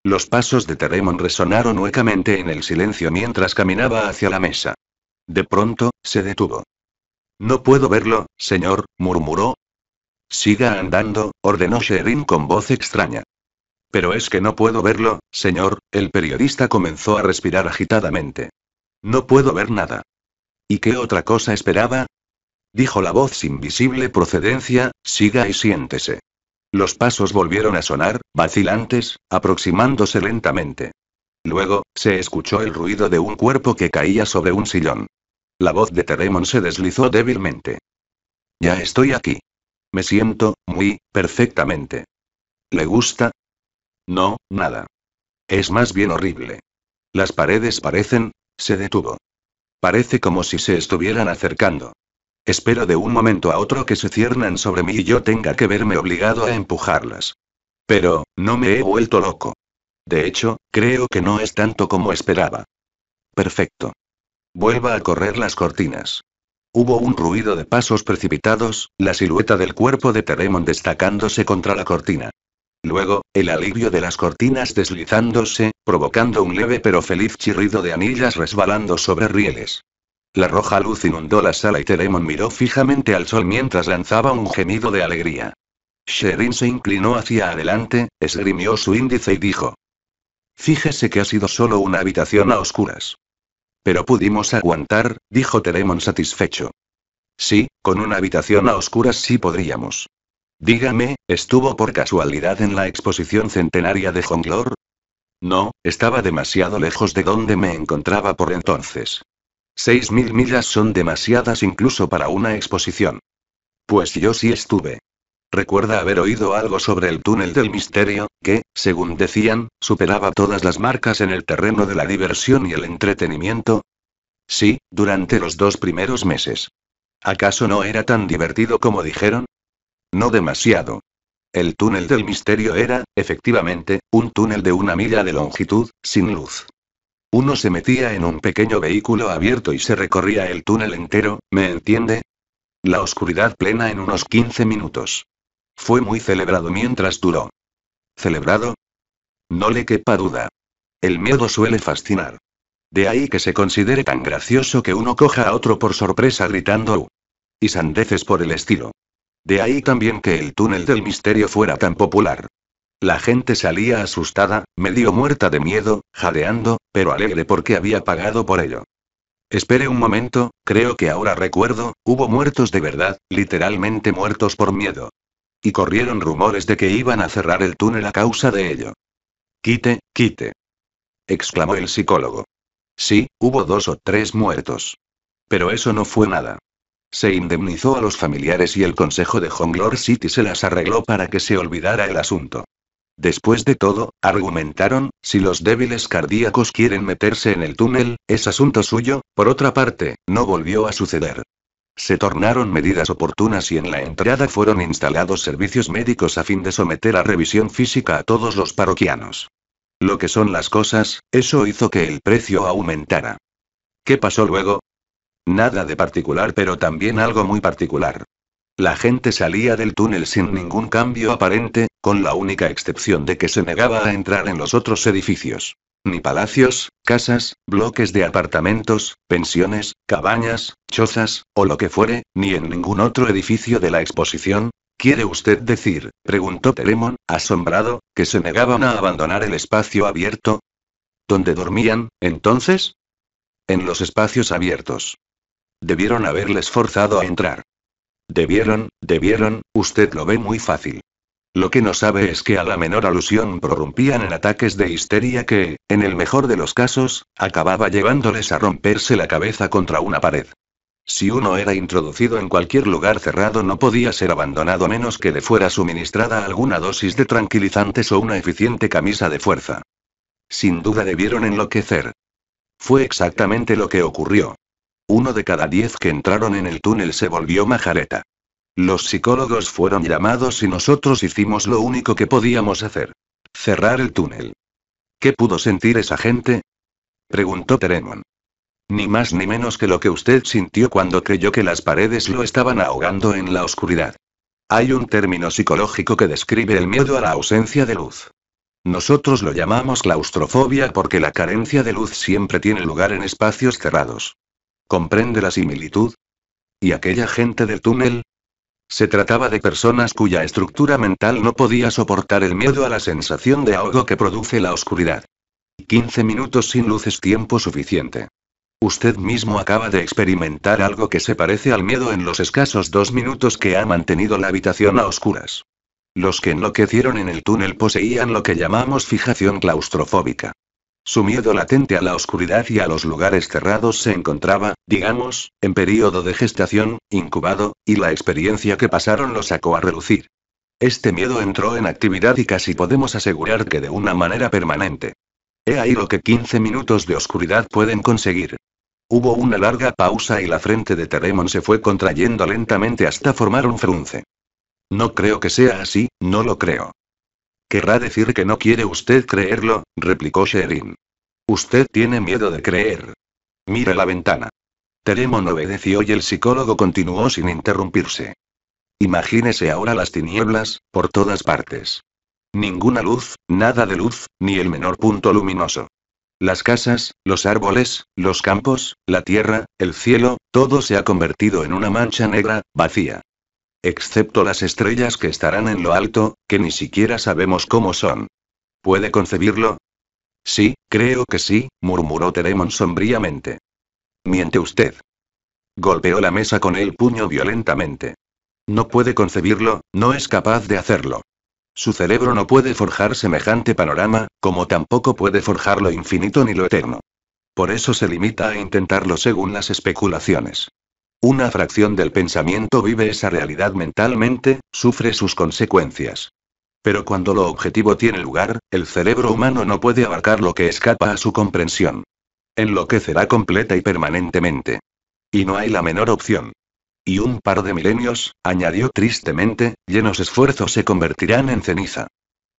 Los pasos de Teremon resonaron huecamente en el silencio mientras caminaba hacia la mesa. De pronto, se detuvo. No puedo verlo, señor, murmuró. Siga andando, ordenó Sherin con voz extraña. Pero es que no puedo verlo, señor, el periodista comenzó a respirar agitadamente. No puedo ver nada. ¿Y qué otra cosa esperaba? Dijo la voz sin visible procedencia, siga y siéntese. Los pasos volvieron a sonar, vacilantes, aproximándose lentamente. Luego, se escuchó el ruido de un cuerpo que caía sobre un sillón. La voz de Teremon se deslizó débilmente. Ya estoy aquí. Me siento, muy, perfectamente. ¿Le gusta? No, nada. Es más bien horrible. Las paredes parecen... se detuvo. Parece como si se estuvieran acercando. Espero de un momento a otro que se ciernan sobre mí y yo tenga que verme obligado a empujarlas. Pero, no me he vuelto loco. De hecho, creo que no es tanto como esperaba. Perfecto. Vuelva a correr las cortinas. Hubo un ruido de pasos precipitados, la silueta del cuerpo de Teremon destacándose contra la cortina. Luego, el alivio de las cortinas deslizándose, provocando un leve pero feliz chirrido de anillas resbalando sobre rieles. La roja luz inundó la sala y Telemon miró fijamente al sol mientras lanzaba un gemido de alegría. Sherin se inclinó hacia adelante, esgrimió su índice y dijo. Fíjese que ha sido solo una habitación a oscuras. Pero pudimos aguantar, dijo Telemon satisfecho. Sí, con una habitación a oscuras sí podríamos. Dígame, ¿estuvo por casualidad en la exposición centenaria de Honglor? No, estaba demasiado lejos de donde me encontraba por entonces. 6.000 millas son demasiadas incluso para una exposición. Pues yo sí estuve. Recuerda haber oído algo sobre el túnel del misterio, que, según decían, superaba todas las marcas en el terreno de la diversión y el entretenimiento. Sí, durante los dos primeros meses. ¿Acaso no era tan divertido como dijeron? No demasiado. El túnel del misterio era, efectivamente, un túnel de una milla de longitud, sin luz. Uno se metía en un pequeño vehículo abierto y se recorría el túnel entero, ¿me entiende? La oscuridad plena en unos 15 minutos. Fue muy celebrado mientras duró. ¿Celebrado? No le quepa duda. El miedo suele fascinar. De ahí que se considere tan gracioso que uno coja a otro por sorpresa gritando y sandeces por el estilo. De ahí también que el túnel del misterio fuera tan popular. La gente salía asustada, medio muerta de miedo, jadeando, pero alegre porque había pagado por ello. Espere un momento, creo que ahora recuerdo, hubo muertos de verdad, literalmente muertos por miedo. Y corrieron rumores de que iban a cerrar el túnel a causa de ello. Quite, quite. exclamó el psicólogo. Sí, hubo dos o tres muertos. Pero eso no fue nada. Se indemnizó a los familiares y el consejo de Honglor City se las arregló para que se olvidara el asunto. Después de todo, argumentaron, si los débiles cardíacos quieren meterse en el túnel, es asunto suyo, por otra parte, no volvió a suceder. Se tornaron medidas oportunas y en la entrada fueron instalados servicios médicos a fin de someter a revisión física a todos los parroquianos. Lo que son las cosas, eso hizo que el precio aumentara. ¿Qué pasó luego? Nada de particular, pero también algo muy particular. La gente salía del túnel sin ningún cambio aparente, con la única excepción de que se negaba a entrar en los otros edificios. Ni palacios, casas, bloques de apartamentos, pensiones, cabañas, chozas, o lo que fuere, ni en ningún otro edificio de la exposición, ¿Quiere usted decir, preguntó Telemón, asombrado, que se negaban a abandonar el espacio abierto? ¿Dónde dormían, entonces? En los espacios abiertos. Debieron haberles forzado a entrar. Debieron, debieron, usted lo ve muy fácil. Lo que no sabe es que a la menor alusión prorrumpían en ataques de histeria que, en el mejor de los casos, acababa llevándoles a romperse la cabeza contra una pared. Si uno era introducido en cualquier lugar cerrado no podía ser abandonado menos que le fuera suministrada alguna dosis de tranquilizantes o una eficiente camisa de fuerza. Sin duda debieron enloquecer. Fue exactamente lo que ocurrió. Uno de cada diez que entraron en el túnel se volvió majareta. Los psicólogos fueron llamados y nosotros hicimos lo único que podíamos hacer. Cerrar el túnel. ¿Qué pudo sentir esa gente? Preguntó Teremon. Ni más ni menos que lo que usted sintió cuando creyó que las paredes lo estaban ahogando en la oscuridad. Hay un término psicológico que describe el miedo a la ausencia de luz. Nosotros lo llamamos claustrofobia porque la carencia de luz siempre tiene lugar en espacios cerrados. ¿Comprende la similitud? ¿Y aquella gente del túnel? Se trataba de personas cuya estructura mental no podía soportar el miedo a la sensación de ahogo que produce la oscuridad. 15 minutos sin luz es tiempo suficiente. Usted mismo acaba de experimentar algo que se parece al miedo en los escasos dos minutos que ha mantenido la habitación a oscuras. Los que enloquecieron en el túnel poseían lo que llamamos fijación claustrofóbica. Su miedo latente a la oscuridad y a los lugares cerrados se encontraba, digamos, en periodo de gestación, incubado, y la experiencia que pasaron lo sacó a relucir. Este miedo entró en actividad y casi podemos asegurar que de una manera permanente. He ahí lo que 15 minutos de oscuridad pueden conseguir. Hubo una larga pausa y la frente de Teremon se fue contrayendo lentamente hasta formar un frunce. No creo que sea así, no lo creo. Querrá decir que no quiere usted creerlo, replicó Sherin. Usted tiene miedo de creer. Mire la ventana. Teremon obedeció y el psicólogo continuó sin interrumpirse. Imagínese ahora las tinieblas, por todas partes. Ninguna luz, nada de luz, ni el menor punto luminoso. Las casas, los árboles, los campos, la tierra, el cielo, todo se ha convertido en una mancha negra, vacía. Excepto las estrellas que estarán en lo alto, que ni siquiera sabemos cómo son. ¿Puede concebirlo? Sí, creo que sí, murmuró Teremon sombríamente. Miente usted. Golpeó la mesa con el puño violentamente. No puede concebirlo, no es capaz de hacerlo. Su cerebro no puede forjar semejante panorama, como tampoco puede forjar lo infinito ni lo eterno. Por eso se limita a intentarlo según las especulaciones. Una fracción del pensamiento vive esa realidad mentalmente, sufre sus consecuencias. Pero cuando lo objetivo tiene lugar, el cerebro humano no puede abarcar lo que escapa a su comprensión. Enloquecerá completa y permanentemente. Y no hay la menor opción. Y un par de milenios, añadió tristemente, llenos esfuerzos se convertirán en ceniza.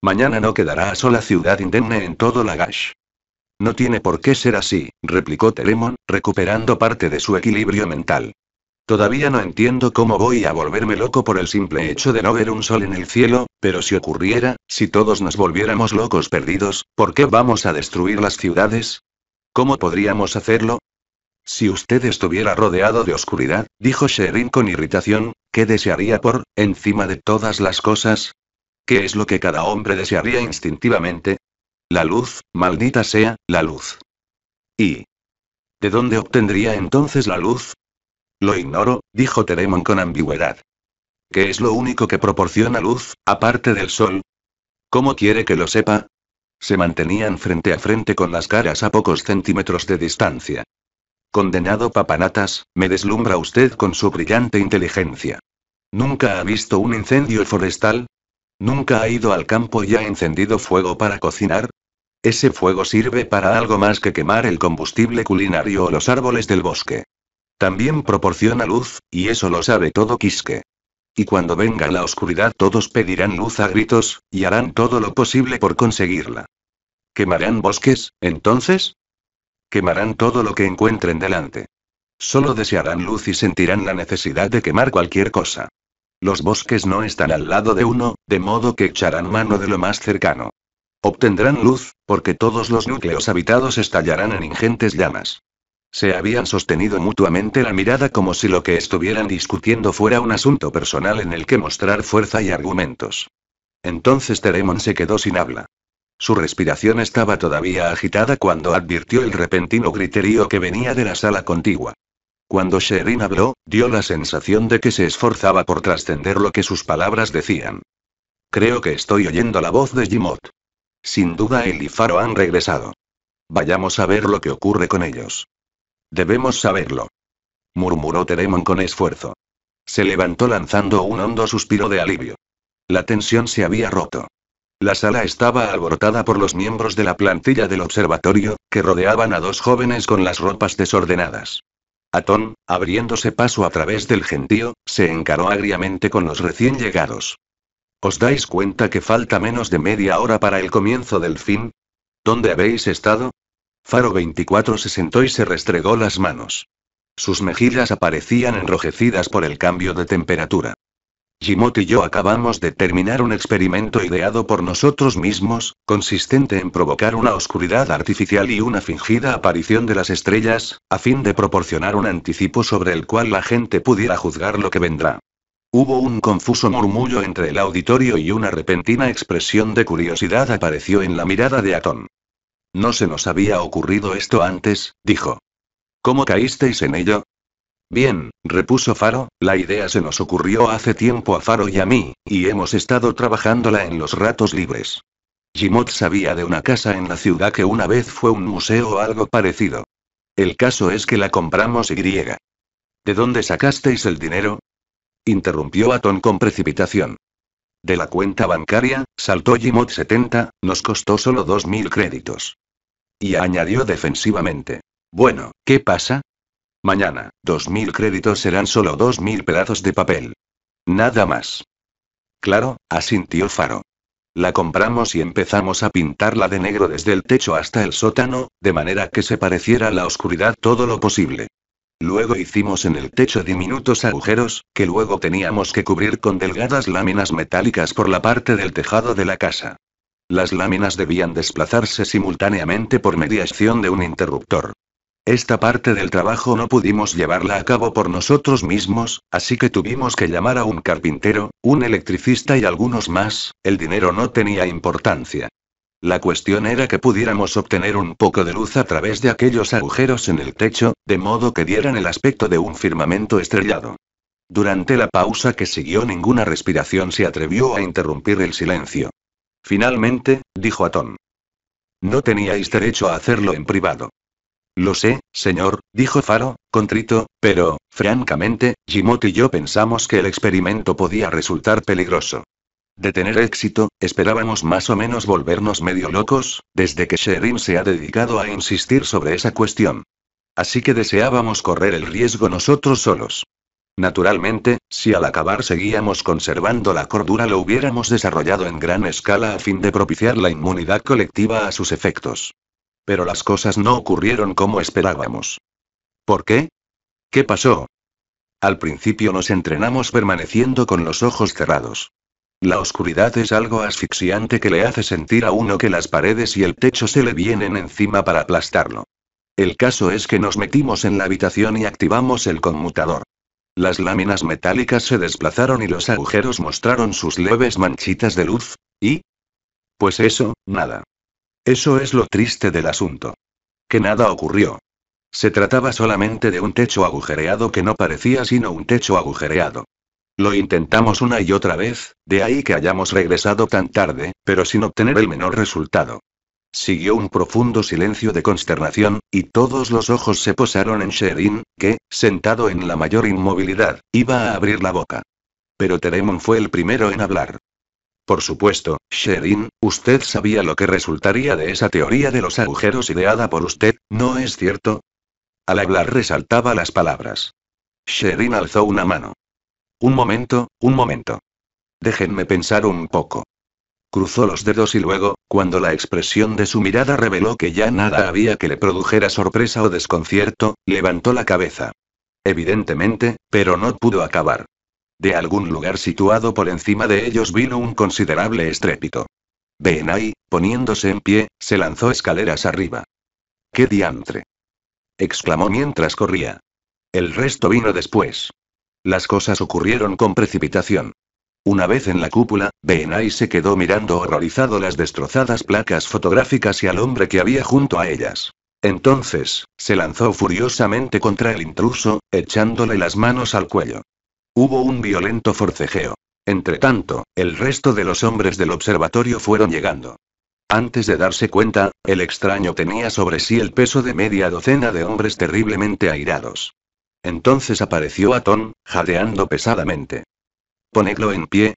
Mañana no quedará a sola ciudad indemne en todo Lagash. No tiene por qué ser así, replicó Telemon, recuperando parte de su equilibrio mental. Todavía no entiendo cómo voy a volverme loco por el simple hecho de no ver un sol en el cielo, pero si ocurriera, si todos nos volviéramos locos perdidos, ¿por qué vamos a destruir las ciudades? ¿Cómo podríamos hacerlo? Si usted estuviera rodeado de oscuridad, dijo Sherin con irritación, ¿qué desearía por, encima de todas las cosas? ¿Qué es lo que cada hombre desearía instintivamente? La luz, maldita sea, la luz. ¿Y de dónde obtendría entonces la luz? Lo ignoro, dijo Teremon con ambigüedad. ¿Qué es lo único que proporciona luz, aparte del sol? ¿Cómo quiere que lo sepa? Se mantenían frente a frente con las caras a pocos centímetros de distancia. Condenado papanatas, me deslumbra usted con su brillante inteligencia. ¿Nunca ha visto un incendio forestal? ¿Nunca ha ido al campo y ha encendido fuego para cocinar? Ese fuego sirve para algo más que quemar el combustible culinario o los árboles del bosque. También proporciona luz, y eso lo sabe todo Quisque. Y cuando venga la oscuridad todos pedirán luz a gritos, y harán todo lo posible por conseguirla. ¿Quemarán bosques, entonces? Quemarán todo lo que encuentren delante. Solo desearán luz y sentirán la necesidad de quemar cualquier cosa. Los bosques no están al lado de uno, de modo que echarán mano de lo más cercano. Obtendrán luz, porque todos los núcleos habitados estallarán en ingentes llamas. Se habían sostenido mutuamente la mirada como si lo que estuvieran discutiendo fuera un asunto personal en el que mostrar fuerza y argumentos. Entonces Teremon se quedó sin habla. Su respiración estaba todavía agitada cuando advirtió el repentino griterío que venía de la sala contigua. Cuando Sherin habló, dio la sensación de que se esforzaba por trascender lo que sus palabras decían. Creo que estoy oyendo la voz de Jimot. Sin duda él y Faro han regresado. Vayamos a ver lo que ocurre con ellos. Debemos saberlo. Murmuró Teremon con esfuerzo. Se levantó lanzando un hondo suspiro de alivio. La tensión se había roto. La sala estaba alborotada por los miembros de la plantilla del observatorio, que rodeaban a dos jóvenes con las ropas desordenadas. Atón, abriéndose paso a través del gentío, se encaró agriamente con los recién llegados. ¿Os dais cuenta que falta menos de media hora para el comienzo del fin? ¿Dónde habéis estado? Faro 24 se sentó y se restregó las manos. Sus mejillas aparecían enrojecidas por el cambio de temperatura. Jimot y yo acabamos de terminar un experimento ideado por nosotros mismos, consistente en provocar una oscuridad artificial y una fingida aparición de las estrellas, a fin de proporcionar un anticipo sobre el cual la gente pudiera juzgar lo que vendrá. Hubo un confuso murmullo entre el auditorio y una repentina expresión de curiosidad apareció en la mirada de Atón. No se nos había ocurrido esto antes, dijo. ¿Cómo caísteis en ello? Bien, repuso Faro, la idea se nos ocurrió hace tiempo a Faro y a mí, y hemos estado trabajándola en los ratos libres. Jimot sabía de una casa en la ciudad que una vez fue un museo o algo parecido. El caso es que la compramos y griega. ¿De dónde sacasteis el dinero? Interrumpió Atón con precipitación. De la cuenta bancaria, saltó Jimot 70, nos costó solo 2.000 créditos. Y añadió defensivamente. Bueno, ¿qué pasa? Mañana, dos mil créditos serán solo dos mil pedazos de papel. Nada más. Claro, asintió Faro. La compramos y empezamos a pintarla de negro desde el techo hasta el sótano, de manera que se pareciera a la oscuridad todo lo posible. Luego hicimos en el techo diminutos agujeros, que luego teníamos que cubrir con delgadas láminas metálicas por la parte del tejado de la casa. Las láminas debían desplazarse simultáneamente por mediación de un interruptor. Esta parte del trabajo no pudimos llevarla a cabo por nosotros mismos, así que tuvimos que llamar a un carpintero, un electricista y algunos más, el dinero no tenía importancia. La cuestión era que pudiéramos obtener un poco de luz a través de aquellos agujeros en el techo, de modo que dieran el aspecto de un firmamento estrellado. Durante la pausa que siguió ninguna respiración se atrevió a interrumpir el silencio. Finalmente, dijo Atón. No teníais derecho a hacerlo en privado. Lo sé, señor, dijo Faro, contrito, pero, francamente, Jimot y yo pensamos que el experimento podía resultar peligroso. De tener éxito, esperábamos más o menos volvernos medio locos, desde que Sherim se ha dedicado a insistir sobre esa cuestión. Así que deseábamos correr el riesgo nosotros solos. Naturalmente, si al acabar seguíamos conservando la cordura lo hubiéramos desarrollado en gran escala a fin de propiciar la inmunidad colectiva a sus efectos. Pero las cosas no ocurrieron como esperábamos. ¿Por qué? ¿Qué pasó? Al principio nos entrenamos permaneciendo con los ojos cerrados. La oscuridad es algo asfixiante que le hace sentir a uno que las paredes y el techo se le vienen encima para aplastarlo. El caso es que nos metimos en la habitación y activamos el conmutador. Las láminas metálicas se desplazaron y los agujeros mostraron sus leves manchitas de luz, y... Pues eso, nada. Eso es lo triste del asunto. Que nada ocurrió. Se trataba solamente de un techo agujereado que no parecía sino un techo agujereado. Lo intentamos una y otra vez, de ahí que hayamos regresado tan tarde, pero sin obtener el menor resultado. Siguió un profundo silencio de consternación, y todos los ojos se posaron en Sherin, que, sentado en la mayor inmovilidad, iba a abrir la boca. Pero Teremon fue el primero en hablar. Por supuesto, Sherin, usted sabía lo que resultaría de esa teoría de los agujeros ideada por usted, ¿no es cierto? Al hablar resaltaba las palabras. Sherin alzó una mano. Un momento, un momento. Déjenme pensar un poco cruzó los dedos y luego, cuando la expresión de su mirada reveló que ya nada había que le produjera sorpresa o desconcierto, levantó la cabeza. Evidentemente, pero no pudo acabar. De algún lugar situado por encima de ellos vino un considerable estrépito. Benai, poniéndose en pie, se lanzó escaleras arriba. ¡Qué diantre! exclamó mientras corría. El resto vino después. Las cosas ocurrieron con precipitación. Una vez en la cúpula, Benay se quedó mirando horrorizado las destrozadas placas fotográficas y al hombre que había junto a ellas. Entonces, se lanzó furiosamente contra el intruso, echándole las manos al cuello. Hubo un violento forcejeo. Entretanto, el resto de los hombres del observatorio fueron llegando. Antes de darse cuenta, el extraño tenía sobre sí el peso de media docena de hombres terriblemente airados. Entonces apareció Atón, jadeando pesadamente. Ponedlo en pie.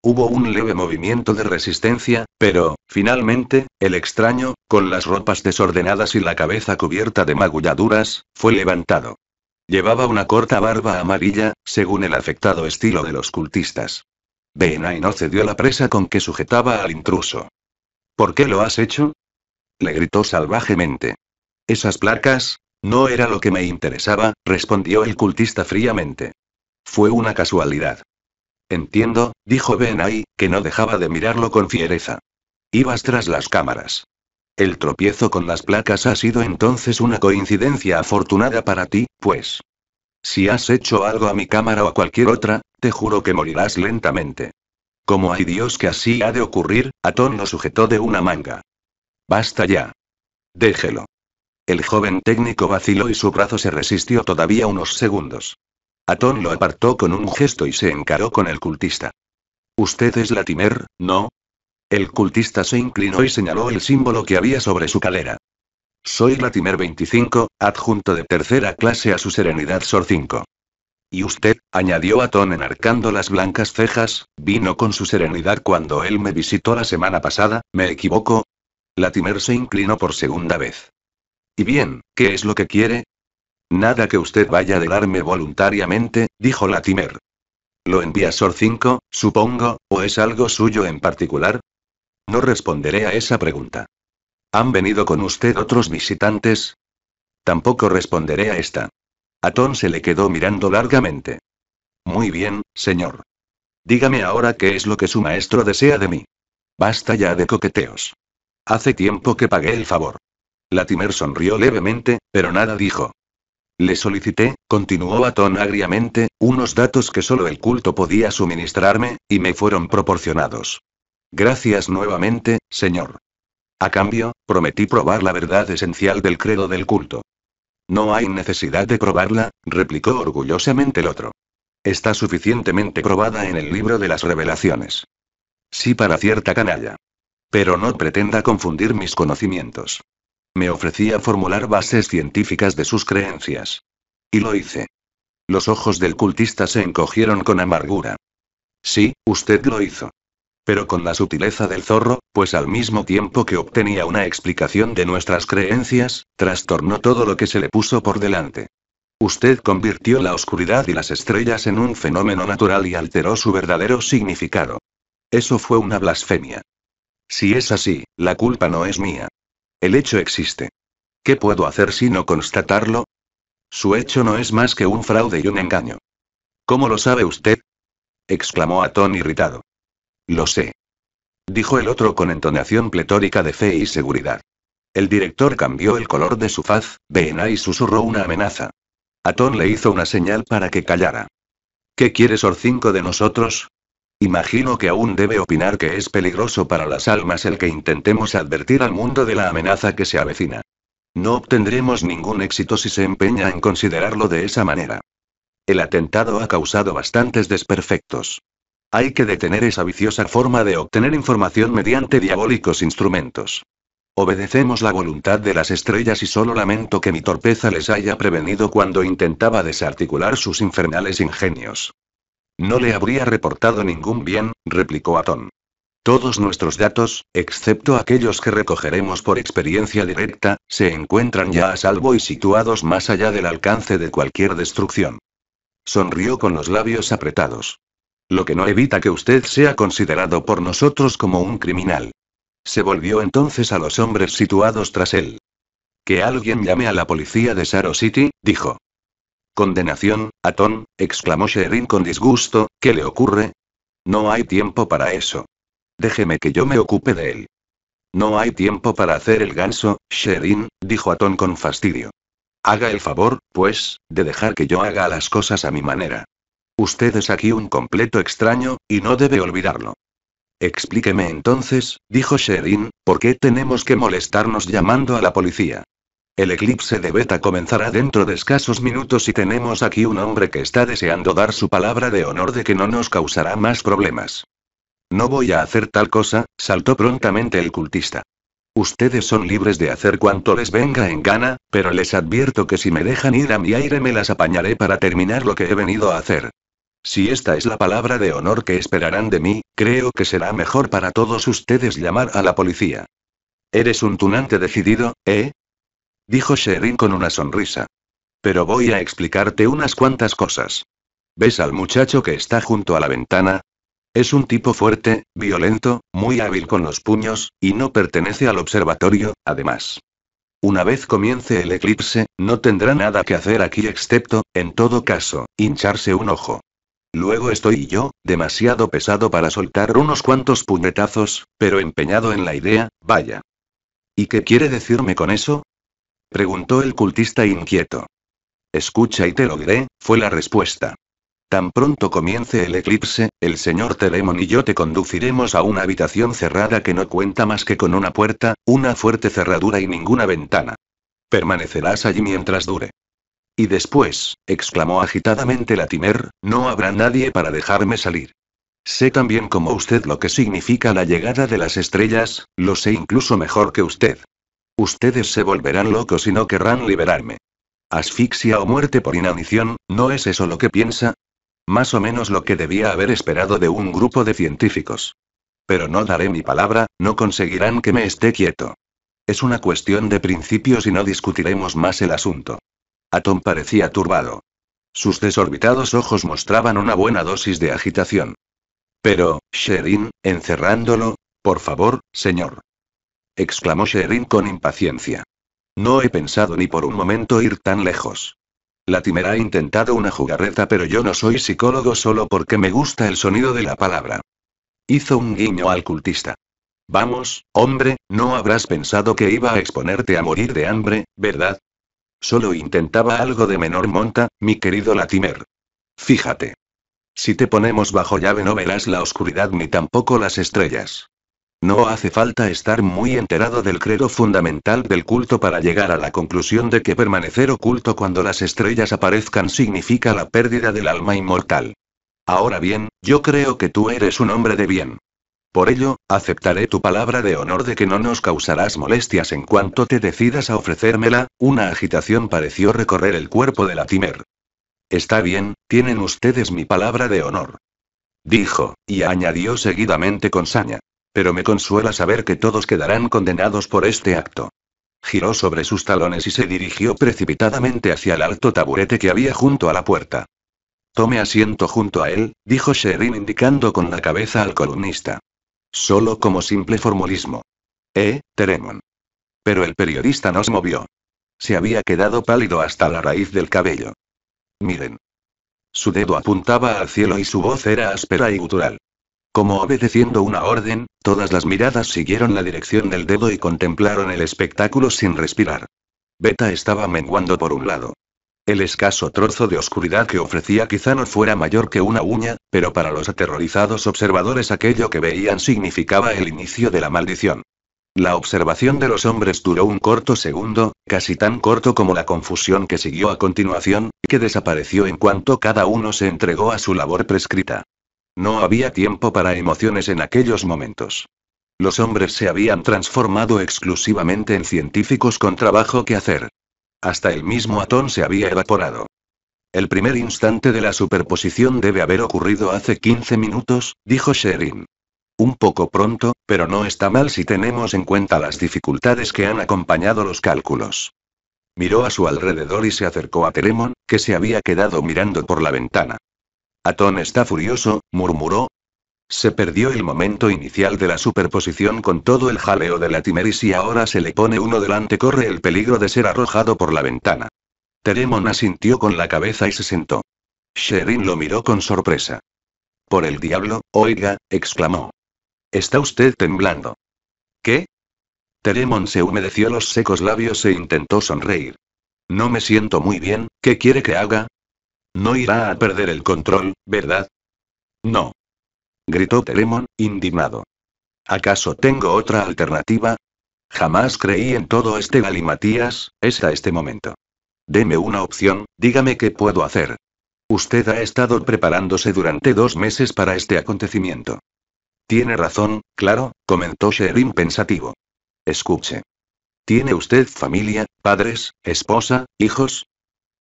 Hubo un leve movimiento de resistencia, pero, finalmente, el extraño, con las ropas desordenadas y la cabeza cubierta de magulladuras, fue levantado. Llevaba una corta barba amarilla, según el afectado estilo de los cultistas. Benay no cedió la presa con que sujetaba al intruso. ¿Por qué lo has hecho? Le gritó salvajemente. Esas placas, no era lo que me interesaba, respondió el cultista fríamente. Fue una casualidad. Entiendo, dijo Ben Ahí, que no dejaba de mirarlo con fiereza. Ibas tras las cámaras. El tropiezo con las placas ha sido entonces una coincidencia afortunada para ti, pues. Si has hecho algo a mi cámara o a cualquier otra, te juro que morirás lentamente. Como hay Dios que así ha de ocurrir, Atón lo sujetó de una manga. Basta ya. Déjelo. El joven técnico vaciló y su brazo se resistió todavía unos segundos. Atón lo apartó con un gesto y se encaró con el cultista. ¿Usted es Latimer, no? El cultista se inclinó y señaló el símbolo que había sobre su calera. Soy Latimer 25, adjunto de tercera clase a su serenidad SOR 5. Y usted, añadió Atón enarcando las blancas cejas, vino con su serenidad cuando él me visitó la semana pasada, ¿me equivoco? Latimer se inclinó por segunda vez. ¿Y bien, qué es lo que quiere? Nada que usted vaya a darme voluntariamente, dijo Latimer. ¿Lo envía Sor 5, supongo, o es algo suyo en particular? No responderé a esa pregunta. ¿Han venido con usted otros visitantes? Tampoco responderé a esta. Atón se le quedó mirando largamente. Muy bien, señor. Dígame ahora qué es lo que su maestro desea de mí. Basta ya de coqueteos. Hace tiempo que pagué el favor. Latimer sonrió levemente, pero nada dijo. Le solicité, continuó Atón agriamente, unos datos que solo el culto podía suministrarme, y me fueron proporcionados. Gracias nuevamente, señor. A cambio, prometí probar la verdad esencial del credo del culto. No hay necesidad de probarla, replicó orgullosamente el otro. Está suficientemente probada en el libro de las revelaciones. Sí para cierta canalla. Pero no pretenda confundir mis conocimientos. Me ofrecía formular bases científicas de sus creencias. Y lo hice. Los ojos del cultista se encogieron con amargura. Sí, usted lo hizo. Pero con la sutileza del zorro, pues al mismo tiempo que obtenía una explicación de nuestras creencias, trastornó todo lo que se le puso por delante. Usted convirtió la oscuridad y las estrellas en un fenómeno natural y alteró su verdadero significado. Eso fue una blasfemia. Si es así, la culpa no es mía. El hecho existe. ¿Qué puedo hacer sino constatarlo? Su hecho no es más que un fraude y un engaño. ¿Cómo lo sabe usted? exclamó Atón irritado. Lo sé. Dijo el otro con entonación pletórica de fe y seguridad. El director cambió el color de su faz, y susurró una amenaza. Atón le hizo una señal para que callara. ¿Qué quieres Orcinco de nosotros? Imagino que aún debe opinar que es peligroso para las almas el que intentemos advertir al mundo de la amenaza que se avecina. No obtendremos ningún éxito si se empeña en considerarlo de esa manera. El atentado ha causado bastantes desperfectos. Hay que detener esa viciosa forma de obtener información mediante diabólicos instrumentos. Obedecemos la voluntad de las estrellas y solo lamento que mi torpeza les haya prevenido cuando intentaba desarticular sus infernales ingenios. No le habría reportado ningún bien, replicó Atón. Todos nuestros datos, excepto aquellos que recogeremos por experiencia directa, se encuentran ya a salvo y situados más allá del alcance de cualquier destrucción. Sonrió con los labios apretados. Lo que no evita que usted sea considerado por nosotros como un criminal. Se volvió entonces a los hombres situados tras él. Que alguien llame a la policía de Saro City, dijo. Condenación, Atón, exclamó Sherin con disgusto, ¿qué le ocurre? No hay tiempo para eso. Déjeme que yo me ocupe de él. No hay tiempo para hacer el ganso, Sherin, dijo Atón con fastidio. Haga el favor, pues, de dejar que yo haga las cosas a mi manera. Usted es aquí un completo extraño, y no debe olvidarlo. Explíqueme entonces, dijo Sherin, ¿por qué tenemos que molestarnos llamando a la policía? El eclipse de beta comenzará dentro de escasos minutos y tenemos aquí un hombre que está deseando dar su palabra de honor de que no nos causará más problemas. No voy a hacer tal cosa, saltó prontamente el cultista. Ustedes son libres de hacer cuanto les venga en gana, pero les advierto que si me dejan ir a mi aire me las apañaré para terminar lo que he venido a hacer. Si esta es la palabra de honor que esperarán de mí, creo que será mejor para todos ustedes llamar a la policía. Eres un tunante decidido, ¿eh? dijo Sherin con una sonrisa. Pero voy a explicarte unas cuantas cosas. ¿Ves al muchacho que está junto a la ventana? Es un tipo fuerte, violento, muy hábil con los puños, y no pertenece al observatorio, además. Una vez comience el eclipse, no tendrá nada que hacer aquí excepto, en todo caso, hincharse un ojo. Luego estoy yo, demasiado pesado para soltar unos cuantos puñetazos, pero empeñado en la idea, vaya. ¿Y qué quiere decirme con eso? Preguntó el cultista inquieto. Escucha y te lo diré, fue la respuesta. Tan pronto comience el eclipse, el señor Telemon y yo te conduciremos a una habitación cerrada que no cuenta más que con una puerta, una fuerte cerradura y ninguna ventana. Permanecerás allí mientras dure. Y después, exclamó agitadamente Latimer, no habrá nadie para dejarme salir. Sé tan bien como usted lo que significa la llegada de las estrellas, lo sé incluso mejor que usted. Ustedes se volverán locos y no querrán liberarme. Asfixia o muerte por inanición, ¿no es eso lo que piensa? Más o menos lo que debía haber esperado de un grupo de científicos. Pero no daré mi palabra, no conseguirán que me esté quieto. Es una cuestión de principios y no discutiremos más el asunto. Atom parecía turbado. Sus desorbitados ojos mostraban una buena dosis de agitación. Pero, Sherin, encerrándolo, por favor, señor exclamó Sherin con impaciencia. No he pensado ni por un momento ir tan lejos. Latimer ha intentado una jugarreta, pero yo no soy psicólogo solo porque me gusta el sonido de la palabra. Hizo un guiño al cultista. Vamos, hombre, no habrás pensado que iba a exponerte a morir de hambre, ¿verdad? Solo intentaba algo de menor monta, mi querido Latimer. Fíjate. Si te ponemos bajo llave no verás la oscuridad ni tampoco las estrellas. No hace falta estar muy enterado del credo fundamental del culto para llegar a la conclusión de que permanecer oculto cuando las estrellas aparezcan significa la pérdida del alma inmortal. Ahora bien, yo creo que tú eres un hombre de bien. Por ello, aceptaré tu palabra de honor de que no nos causarás molestias en cuanto te decidas a ofrecérmela, una agitación pareció recorrer el cuerpo de Latimer. Está bien, tienen ustedes mi palabra de honor. Dijo, y añadió seguidamente con saña pero me consuela saber que todos quedarán condenados por este acto. Giró sobre sus talones y se dirigió precipitadamente hacia el alto taburete que había junto a la puerta. Tome asiento junto a él, dijo Sherin indicando con la cabeza al columnista. Solo como simple formulismo. Eh, Teremon. Pero el periodista no se movió. Se había quedado pálido hasta la raíz del cabello. Miren. Su dedo apuntaba al cielo y su voz era áspera y gutural. Como obedeciendo una orden, todas las miradas siguieron la dirección del dedo y contemplaron el espectáculo sin respirar. Beta estaba menguando por un lado. El escaso trozo de oscuridad que ofrecía quizá no fuera mayor que una uña, pero para los aterrorizados observadores aquello que veían significaba el inicio de la maldición. La observación de los hombres duró un corto segundo, casi tan corto como la confusión que siguió a continuación, que desapareció en cuanto cada uno se entregó a su labor prescrita. No había tiempo para emociones en aquellos momentos. Los hombres se habían transformado exclusivamente en científicos con trabajo que hacer. Hasta el mismo Atón se había evaporado. El primer instante de la superposición debe haber ocurrido hace 15 minutos, dijo Sherin. Un poco pronto, pero no está mal si tenemos en cuenta las dificultades que han acompañado los cálculos. Miró a su alrededor y se acercó a Teremon, que se había quedado mirando por la ventana. Atón está furioso, murmuró. Se perdió el momento inicial de la superposición con todo el jaleo de la Timeris y ahora se le pone uno delante corre el peligro de ser arrojado por la ventana. Teremon asintió con la cabeza y se sentó. Sherin lo miró con sorpresa. Por el diablo, oiga, exclamó. Está usted temblando. ¿Qué? Teremon se humedeció los secos labios e intentó sonreír. No me siento muy bien, ¿qué quiere que haga? No irá a perder el control, ¿verdad? No. Gritó Teremon, indignado. ¿Acaso tengo otra alternativa? Jamás creí en todo este galimatías, es a este momento. Deme una opción, dígame qué puedo hacer. Usted ha estado preparándose durante dos meses para este acontecimiento. Tiene razón, claro, comentó Sherin pensativo. Escuche. ¿Tiene usted familia, padres, esposa, hijos?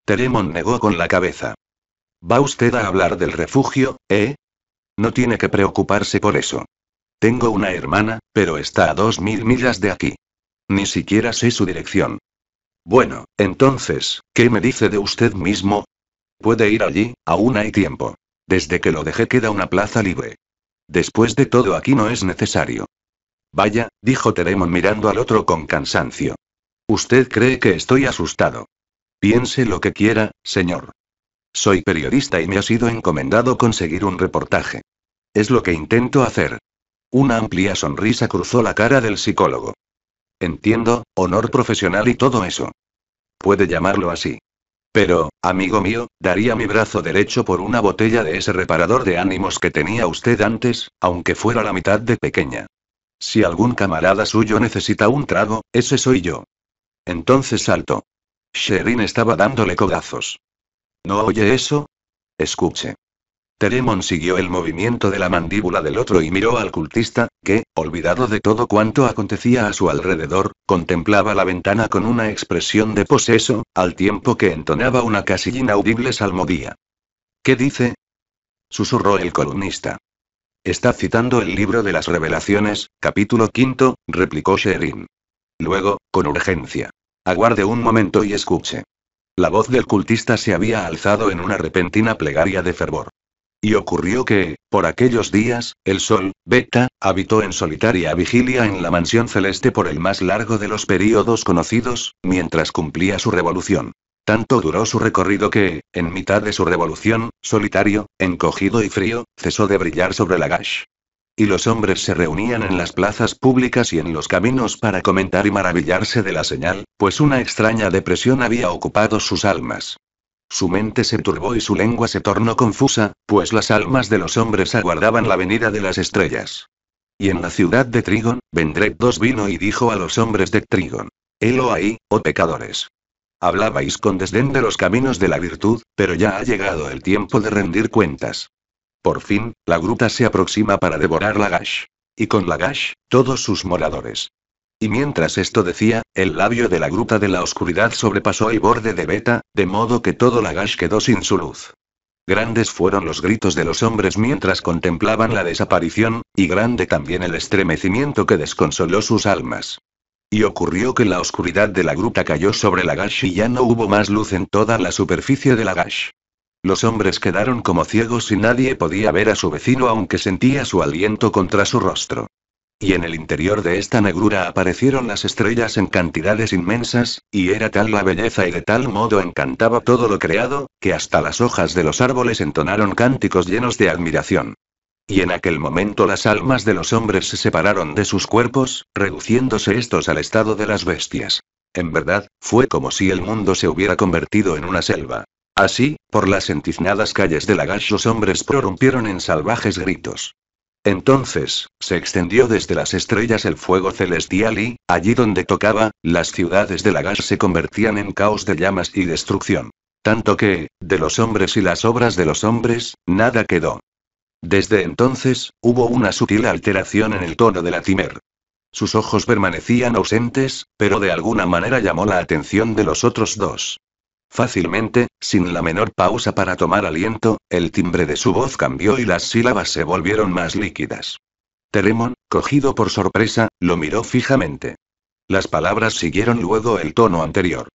Teremon negó con la cabeza. ¿Va usted a hablar del refugio, eh? No tiene que preocuparse por eso. Tengo una hermana, pero está a dos mil millas de aquí. Ni siquiera sé su dirección. Bueno, entonces, ¿qué me dice de usted mismo? Puede ir allí, aún hay tiempo. Desde que lo dejé queda una plaza libre. Después de todo aquí no es necesario. Vaya, dijo Teremon mirando al otro con cansancio. Usted cree que estoy asustado. Piense lo que quiera, señor. Soy periodista y me ha sido encomendado conseguir un reportaje. Es lo que intento hacer. Una amplia sonrisa cruzó la cara del psicólogo. Entiendo, honor profesional y todo eso. Puede llamarlo así. Pero, amigo mío, daría mi brazo derecho por una botella de ese reparador de ánimos que tenía usted antes, aunque fuera la mitad de pequeña. Si algún camarada suyo necesita un trago, ese soy yo. Entonces salto. Sherin estaba dándole codazos. ¿No oye eso? Escuche. Teremon siguió el movimiento de la mandíbula del otro y miró al cultista, que, olvidado de todo cuanto acontecía a su alrededor, contemplaba la ventana con una expresión de poseso, al tiempo que entonaba una casi inaudible salmodía. ¿Qué dice? susurró el columnista. Está citando el libro de las revelaciones, capítulo quinto, replicó Sherin. Luego, con urgencia. Aguarde un momento y escuche. La voz del cultista se había alzado en una repentina plegaria de fervor. Y ocurrió que, por aquellos días, el sol, Beta, habitó en solitaria vigilia en la mansión celeste por el más largo de los períodos conocidos, mientras cumplía su revolución. Tanto duró su recorrido que, en mitad de su revolución, solitario, encogido y frío, cesó de brillar sobre la Gash y los hombres se reunían en las plazas públicas y en los caminos para comentar y maravillarse de la señal, pues una extraña depresión había ocupado sus almas. Su mente se turbó y su lengua se tornó confusa, pues las almas de los hombres aguardaban la venida de las estrellas. Y en la ciudad de Trigón, Vendred vino y dijo a los hombres de Trigon: Helo ahí, oh pecadores. Hablabais con desdén de los caminos de la virtud, pero ya ha llegado el tiempo de rendir cuentas. Por fin, la gruta se aproxima para devorar la gash Y con la gash todos sus moradores. Y mientras esto decía, el labio de la gruta de la oscuridad sobrepasó el borde de Beta, de modo que todo gash quedó sin su luz. Grandes fueron los gritos de los hombres mientras contemplaban la desaparición, y grande también el estremecimiento que desconsoló sus almas. Y ocurrió que la oscuridad de la gruta cayó sobre la gash y ya no hubo más luz en toda la superficie de la gash. Los hombres quedaron como ciegos y nadie podía ver a su vecino aunque sentía su aliento contra su rostro. Y en el interior de esta negrura aparecieron las estrellas en cantidades inmensas, y era tal la belleza y de tal modo encantaba todo lo creado, que hasta las hojas de los árboles entonaron cánticos llenos de admiración. Y en aquel momento las almas de los hombres se separaron de sus cuerpos, reduciéndose estos al estado de las bestias. En verdad, fue como si el mundo se hubiera convertido en una selva. Así, por las entiznadas calles de Lagash los hombres prorrumpieron en salvajes gritos. Entonces, se extendió desde las estrellas el fuego celestial y, allí donde tocaba, las ciudades de Lagash se convertían en caos de llamas y destrucción. Tanto que, de los hombres y las obras de los hombres, nada quedó. Desde entonces, hubo una sutil alteración en el tono de la Timer. Sus ojos permanecían ausentes, pero de alguna manera llamó la atención de los otros dos. Fácilmente, sin la menor pausa para tomar aliento, el timbre de su voz cambió y las sílabas se volvieron más líquidas. Teremon, cogido por sorpresa, lo miró fijamente. Las palabras siguieron luego el tono anterior.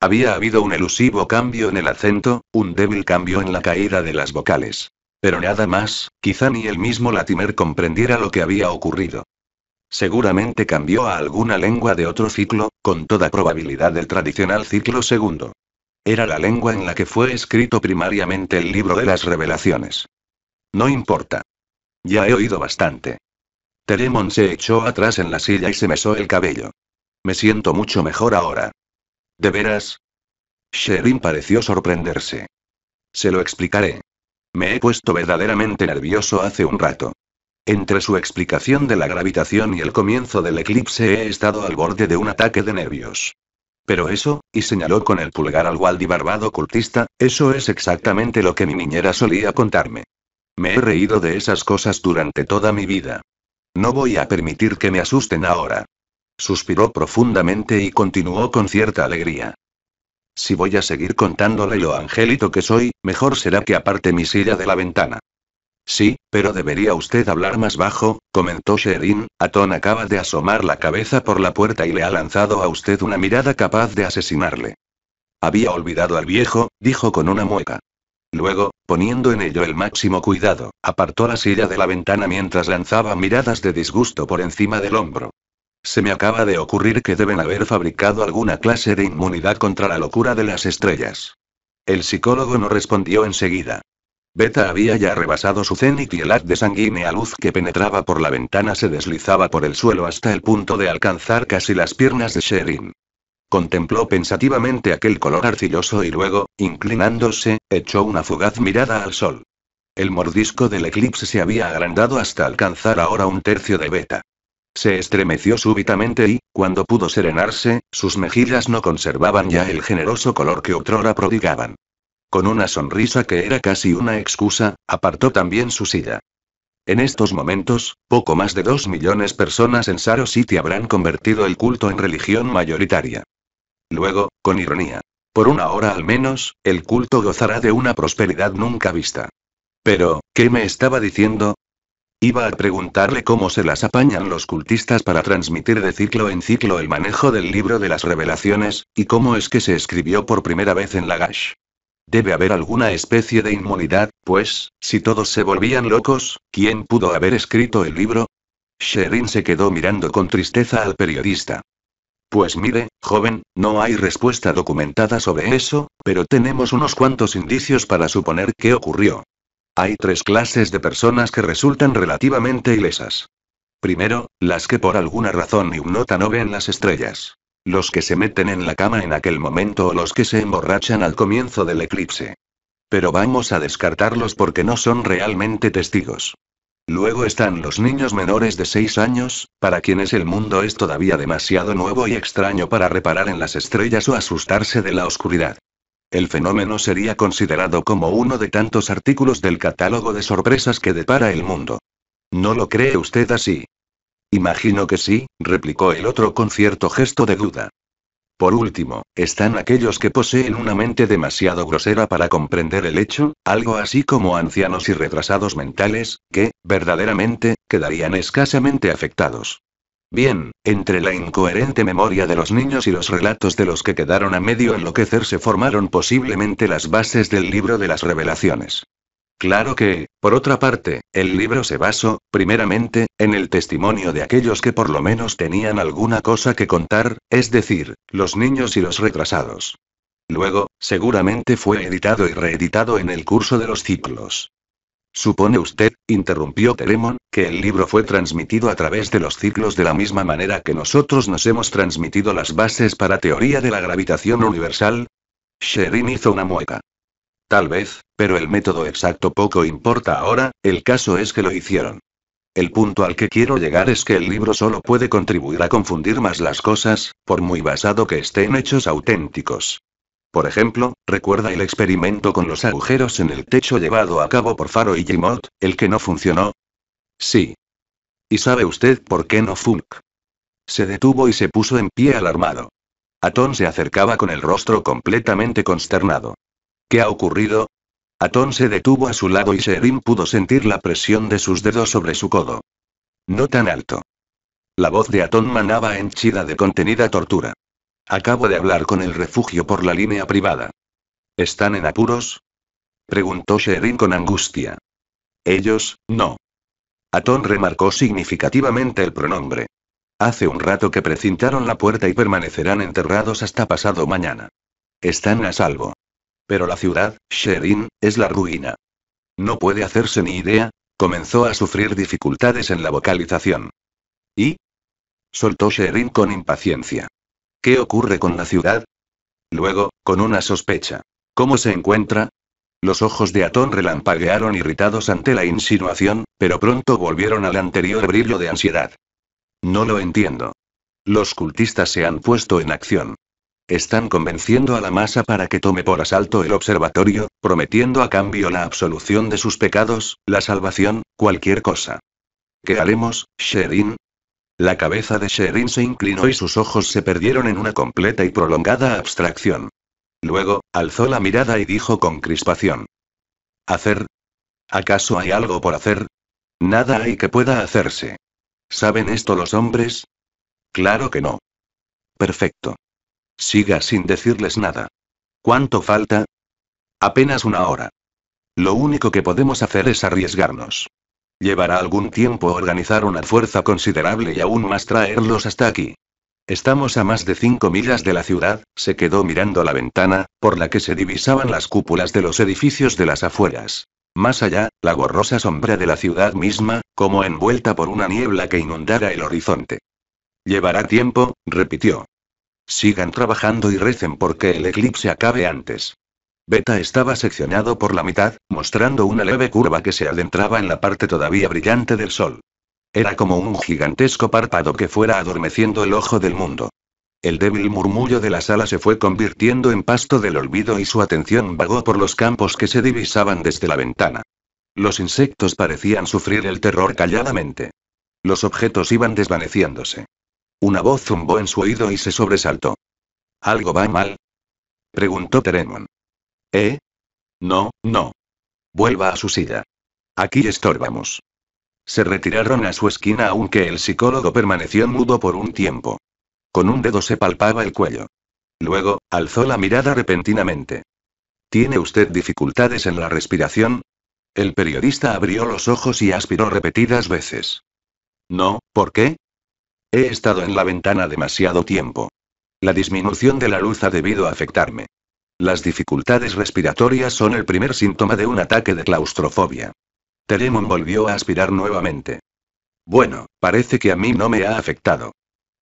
Había habido un elusivo cambio en el acento, un débil cambio en la caída de las vocales. Pero nada más, quizá ni el mismo Latimer comprendiera lo que había ocurrido. Seguramente cambió a alguna lengua de otro ciclo, con toda probabilidad del tradicional ciclo segundo. Era la lengua en la que fue escrito primariamente el libro de las revelaciones. No importa. Ya he oído bastante. Teremon se echó atrás en la silla y se mesó el cabello. Me siento mucho mejor ahora. ¿De veras? Sherin pareció sorprenderse. Se lo explicaré. Me he puesto verdaderamente nervioso hace un rato. Entre su explicación de la gravitación y el comienzo del eclipse he estado al borde de un ataque de nervios. Pero eso, y señaló con el pulgar al barbado cultista, eso es exactamente lo que mi niñera solía contarme. Me he reído de esas cosas durante toda mi vida. No voy a permitir que me asusten ahora. Suspiró profundamente y continuó con cierta alegría. Si voy a seguir contándole lo angélico que soy, mejor será que aparte mi silla de la ventana. Sí, pero debería usted hablar más bajo, comentó Sherin. Atón acaba de asomar la cabeza por la puerta y le ha lanzado a usted una mirada capaz de asesinarle. Había olvidado al viejo, dijo con una mueca. Luego, poniendo en ello el máximo cuidado, apartó la silla de la ventana mientras lanzaba miradas de disgusto por encima del hombro. Se me acaba de ocurrir que deben haber fabricado alguna clase de inmunidad contra la locura de las estrellas. El psicólogo no respondió enseguida. Beta había ya rebasado su cénit y el haz de sanguínea luz que penetraba por la ventana se deslizaba por el suelo hasta el punto de alcanzar casi las piernas de Sherin. Contempló pensativamente aquel color arcilloso y luego, inclinándose, echó una fugaz mirada al sol. El mordisco del eclipse se había agrandado hasta alcanzar ahora un tercio de beta. Se estremeció súbitamente y, cuando pudo serenarse, sus mejillas no conservaban ya el generoso color que otrora prodigaban. Con una sonrisa que era casi una excusa, apartó también su silla. En estos momentos, poco más de dos millones personas en Saro City habrán convertido el culto en religión mayoritaria. Luego, con ironía, por una hora al menos, el culto gozará de una prosperidad nunca vista. Pero, ¿qué me estaba diciendo? Iba a preguntarle cómo se las apañan los cultistas para transmitir de ciclo en ciclo el manejo del libro de las revelaciones, y cómo es que se escribió por primera vez en Lagash. Debe haber alguna especie de inmunidad, pues, si todos se volvían locos, ¿quién pudo haber escrito el libro? Sherin se quedó mirando con tristeza al periodista. Pues mire, joven, no hay respuesta documentada sobre eso, pero tenemos unos cuantos indicios para suponer qué ocurrió. Hay tres clases de personas que resultan relativamente ilesas. Primero, las que por alguna razón nota no ven las estrellas los que se meten en la cama en aquel momento o los que se emborrachan al comienzo del eclipse. Pero vamos a descartarlos porque no son realmente testigos. Luego están los niños menores de 6 años, para quienes el mundo es todavía demasiado nuevo y extraño para reparar en las estrellas o asustarse de la oscuridad. El fenómeno sería considerado como uno de tantos artículos del catálogo de sorpresas que depara el mundo. ¿No lo cree usted así, Imagino que sí, replicó el otro con cierto gesto de duda. Por último, están aquellos que poseen una mente demasiado grosera para comprender el hecho, algo así como ancianos y retrasados mentales, que, verdaderamente, quedarían escasamente afectados. Bien, entre la incoherente memoria de los niños y los relatos de los que quedaron a medio enloquecer se formaron posiblemente las bases del libro de las revelaciones. Claro que, por otra parte, el libro se basó, primeramente, en el testimonio de aquellos que por lo menos tenían alguna cosa que contar, es decir, los niños y los retrasados. Luego, seguramente fue editado y reeditado en el curso de los ciclos. Supone usted, interrumpió Telemon, que el libro fue transmitido a través de los ciclos de la misma manera que nosotros nos hemos transmitido las bases para teoría de la gravitación universal. Sherin hizo una mueca. Tal vez, pero el método exacto poco importa ahora, el caso es que lo hicieron. El punto al que quiero llegar es que el libro solo puede contribuir a confundir más las cosas, por muy basado que estén hechos auténticos. Por ejemplo, recuerda el experimento con los agujeros en el techo llevado a cabo por Faro y mod el que no funcionó. Sí. ¿Y sabe usted por qué no Funk? Se detuvo y se puso en pie alarmado. Atón se acercaba con el rostro completamente consternado. ¿Qué ha ocurrido? Atón se detuvo a su lado y Sherin pudo sentir la presión de sus dedos sobre su codo. No tan alto. La voz de Atón manaba henchida de contenida tortura. Acabo de hablar con el refugio por la línea privada. ¿Están en apuros? Preguntó Sherin con angustia. Ellos, no. Atón remarcó significativamente el pronombre. Hace un rato que precintaron la puerta y permanecerán enterrados hasta pasado mañana. Están a salvo. Pero la ciudad, Sherin, es la ruina. No puede hacerse ni idea, comenzó a sufrir dificultades en la vocalización. ¿Y? soltó Sherin con impaciencia. ¿Qué ocurre con la ciudad? Luego, con una sospecha. ¿Cómo se encuentra? Los ojos de Atón relampaguearon irritados ante la insinuación, pero pronto volvieron al anterior brillo de ansiedad. No lo entiendo. Los cultistas se han puesto en acción. Están convenciendo a la masa para que tome por asalto el observatorio, prometiendo a cambio la absolución de sus pecados, la salvación, cualquier cosa. ¿Qué haremos, Sherin? La cabeza de Sherin se inclinó y sus ojos se perdieron en una completa y prolongada abstracción. Luego, alzó la mirada y dijo con crispación. ¿Hacer? ¿Acaso hay algo por hacer? Nada hay que pueda hacerse. ¿Saben esto los hombres? Claro que no. Perfecto. Siga sin decirles nada. ¿Cuánto falta? Apenas una hora. Lo único que podemos hacer es arriesgarnos. Llevará algún tiempo organizar una fuerza considerable y aún más traerlos hasta aquí. Estamos a más de cinco millas de la ciudad, se quedó mirando la ventana, por la que se divisaban las cúpulas de los edificios de las afueras. Más allá, la gorrosa sombra de la ciudad misma, como envuelta por una niebla que inundara el horizonte. Llevará tiempo, repitió. Sigan trabajando y recen porque el eclipse acabe antes. Beta estaba seccionado por la mitad, mostrando una leve curva que se adentraba en la parte todavía brillante del sol. Era como un gigantesco párpado que fuera adormeciendo el ojo del mundo. El débil murmullo de la sala se fue convirtiendo en pasto del olvido y su atención vagó por los campos que se divisaban desde la ventana. Los insectos parecían sufrir el terror calladamente. Los objetos iban desvaneciéndose. Una voz zumbó en su oído y se sobresaltó. ¿Algo va mal? preguntó Teremon. ¿Eh? No, no. Vuelva a su silla. Aquí estorbamos. Se retiraron a su esquina aunque el psicólogo permaneció mudo por un tiempo. Con un dedo se palpaba el cuello. Luego, alzó la mirada repentinamente. ¿Tiene usted dificultades en la respiración? El periodista abrió los ojos y aspiró repetidas veces. No, ¿por qué? He estado en la ventana demasiado tiempo. La disminución de la luz ha debido afectarme. Las dificultades respiratorias son el primer síntoma de un ataque de claustrofobia. Teremon volvió a aspirar nuevamente. Bueno, parece que a mí no me ha afectado.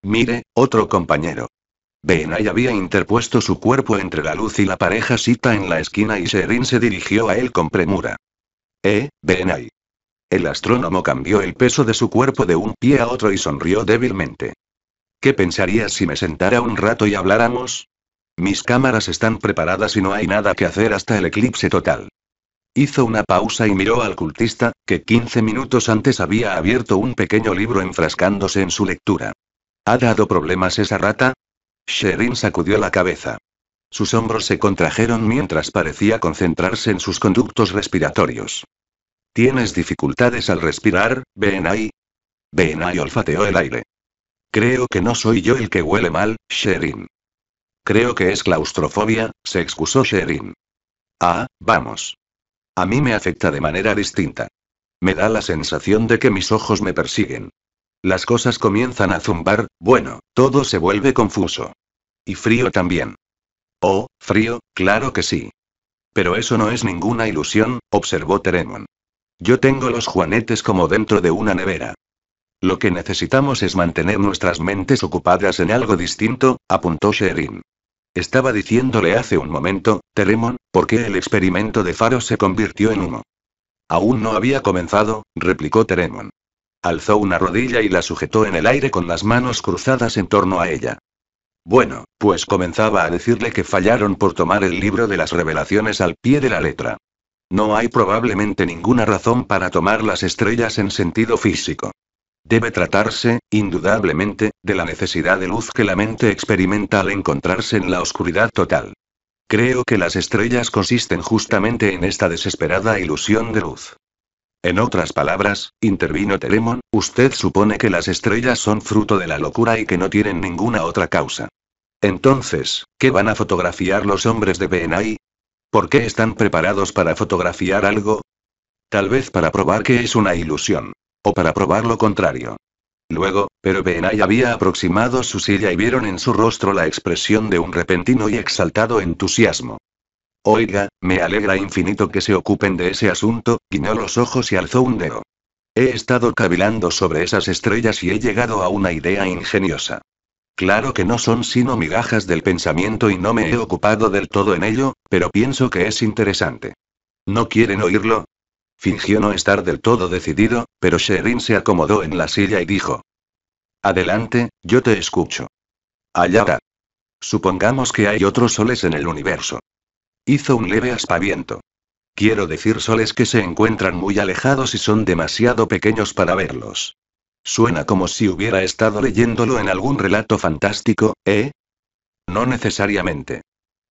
Mire, otro compañero. Benay había interpuesto su cuerpo entre la luz y la pareja Sita en la esquina y Sherin se dirigió a él con premura. Eh, Benay. El astrónomo cambió el peso de su cuerpo de un pie a otro y sonrió débilmente. ¿Qué pensarías si me sentara un rato y habláramos? Mis cámaras están preparadas y no hay nada que hacer hasta el eclipse total. Hizo una pausa y miró al cultista, que 15 minutos antes había abierto un pequeño libro enfrascándose en su lectura. ¿Ha dado problemas esa rata? Sherin sacudió la cabeza. Sus hombros se contrajeron mientras parecía concentrarse en sus conductos respiratorios. ¿Tienes dificultades al respirar, Benay? Benay olfateó el aire. Creo que no soy yo el que huele mal, Sherin. Creo que es claustrofobia, se excusó Sherin. Ah, vamos. A mí me afecta de manera distinta. Me da la sensación de que mis ojos me persiguen. Las cosas comienzan a zumbar, bueno, todo se vuelve confuso. Y frío también. Oh, frío, claro que sí. Pero eso no es ninguna ilusión, observó Teremon. Yo tengo los juanetes como dentro de una nevera. Lo que necesitamos es mantener nuestras mentes ocupadas en algo distinto, apuntó Sherin. Estaba diciéndole hace un momento, Teremon, por qué el experimento de Faro se convirtió en humo. Aún no había comenzado, replicó Teremon. Alzó una rodilla y la sujetó en el aire con las manos cruzadas en torno a ella. Bueno, pues comenzaba a decirle que fallaron por tomar el libro de las revelaciones al pie de la letra. No hay probablemente ninguna razón para tomar las estrellas en sentido físico. Debe tratarse, indudablemente, de la necesidad de luz que la mente experimenta al encontrarse en la oscuridad total. Creo que las estrellas consisten justamente en esta desesperada ilusión de luz. En otras palabras, intervino Telemon, usted supone que las estrellas son fruto de la locura y que no tienen ninguna otra causa. Entonces, ¿qué van a fotografiar los hombres de BNI? ¿Por qué están preparados para fotografiar algo? Tal vez para probar que es una ilusión. O para probar lo contrario. Luego, pero Benay había aproximado su silla y vieron en su rostro la expresión de un repentino y exaltado entusiasmo. Oiga, me alegra infinito que se ocupen de ese asunto, guiñó los ojos y alzó un dedo. He estado cavilando sobre esas estrellas y he llegado a una idea ingeniosa. Claro que no son sino migajas del pensamiento y no me he ocupado del todo en ello, pero pienso que es interesante. ¿No quieren oírlo? Fingió no estar del todo decidido, pero Sherin se acomodó en la silla y dijo. Adelante, yo te escucho. Allá va. Supongamos que hay otros soles en el universo. Hizo un leve aspaviento. Quiero decir soles que se encuentran muy alejados y son demasiado pequeños para verlos. Suena como si hubiera estado leyéndolo en algún relato fantástico, ¿eh? No necesariamente.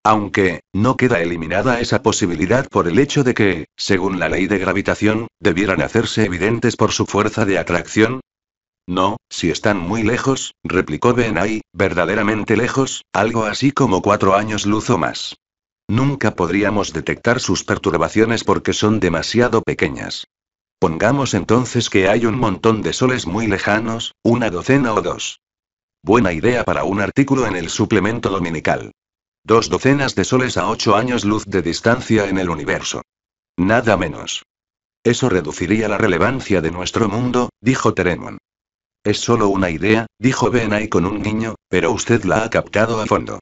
Aunque, no queda eliminada esa posibilidad por el hecho de que, según la ley de gravitación, debieran hacerse evidentes por su fuerza de atracción. No, si están muy lejos, replicó Benay, verdaderamente lejos, algo así como cuatro años luz o más. Nunca podríamos detectar sus perturbaciones porque son demasiado pequeñas. Pongamos entonces que hay un montón de soles muy lejanos, una docena o dos. Buena idea para un artículo en el suplemento dominical. Dos docenas de soles a ocho años luz de distancia en el universo. Nada menos. Eso reduciría la relevancia de nuestro mundo, dijo Teremon. Es solo una idea, dijo Benay con un niño, pero usted la ha captado a fondo.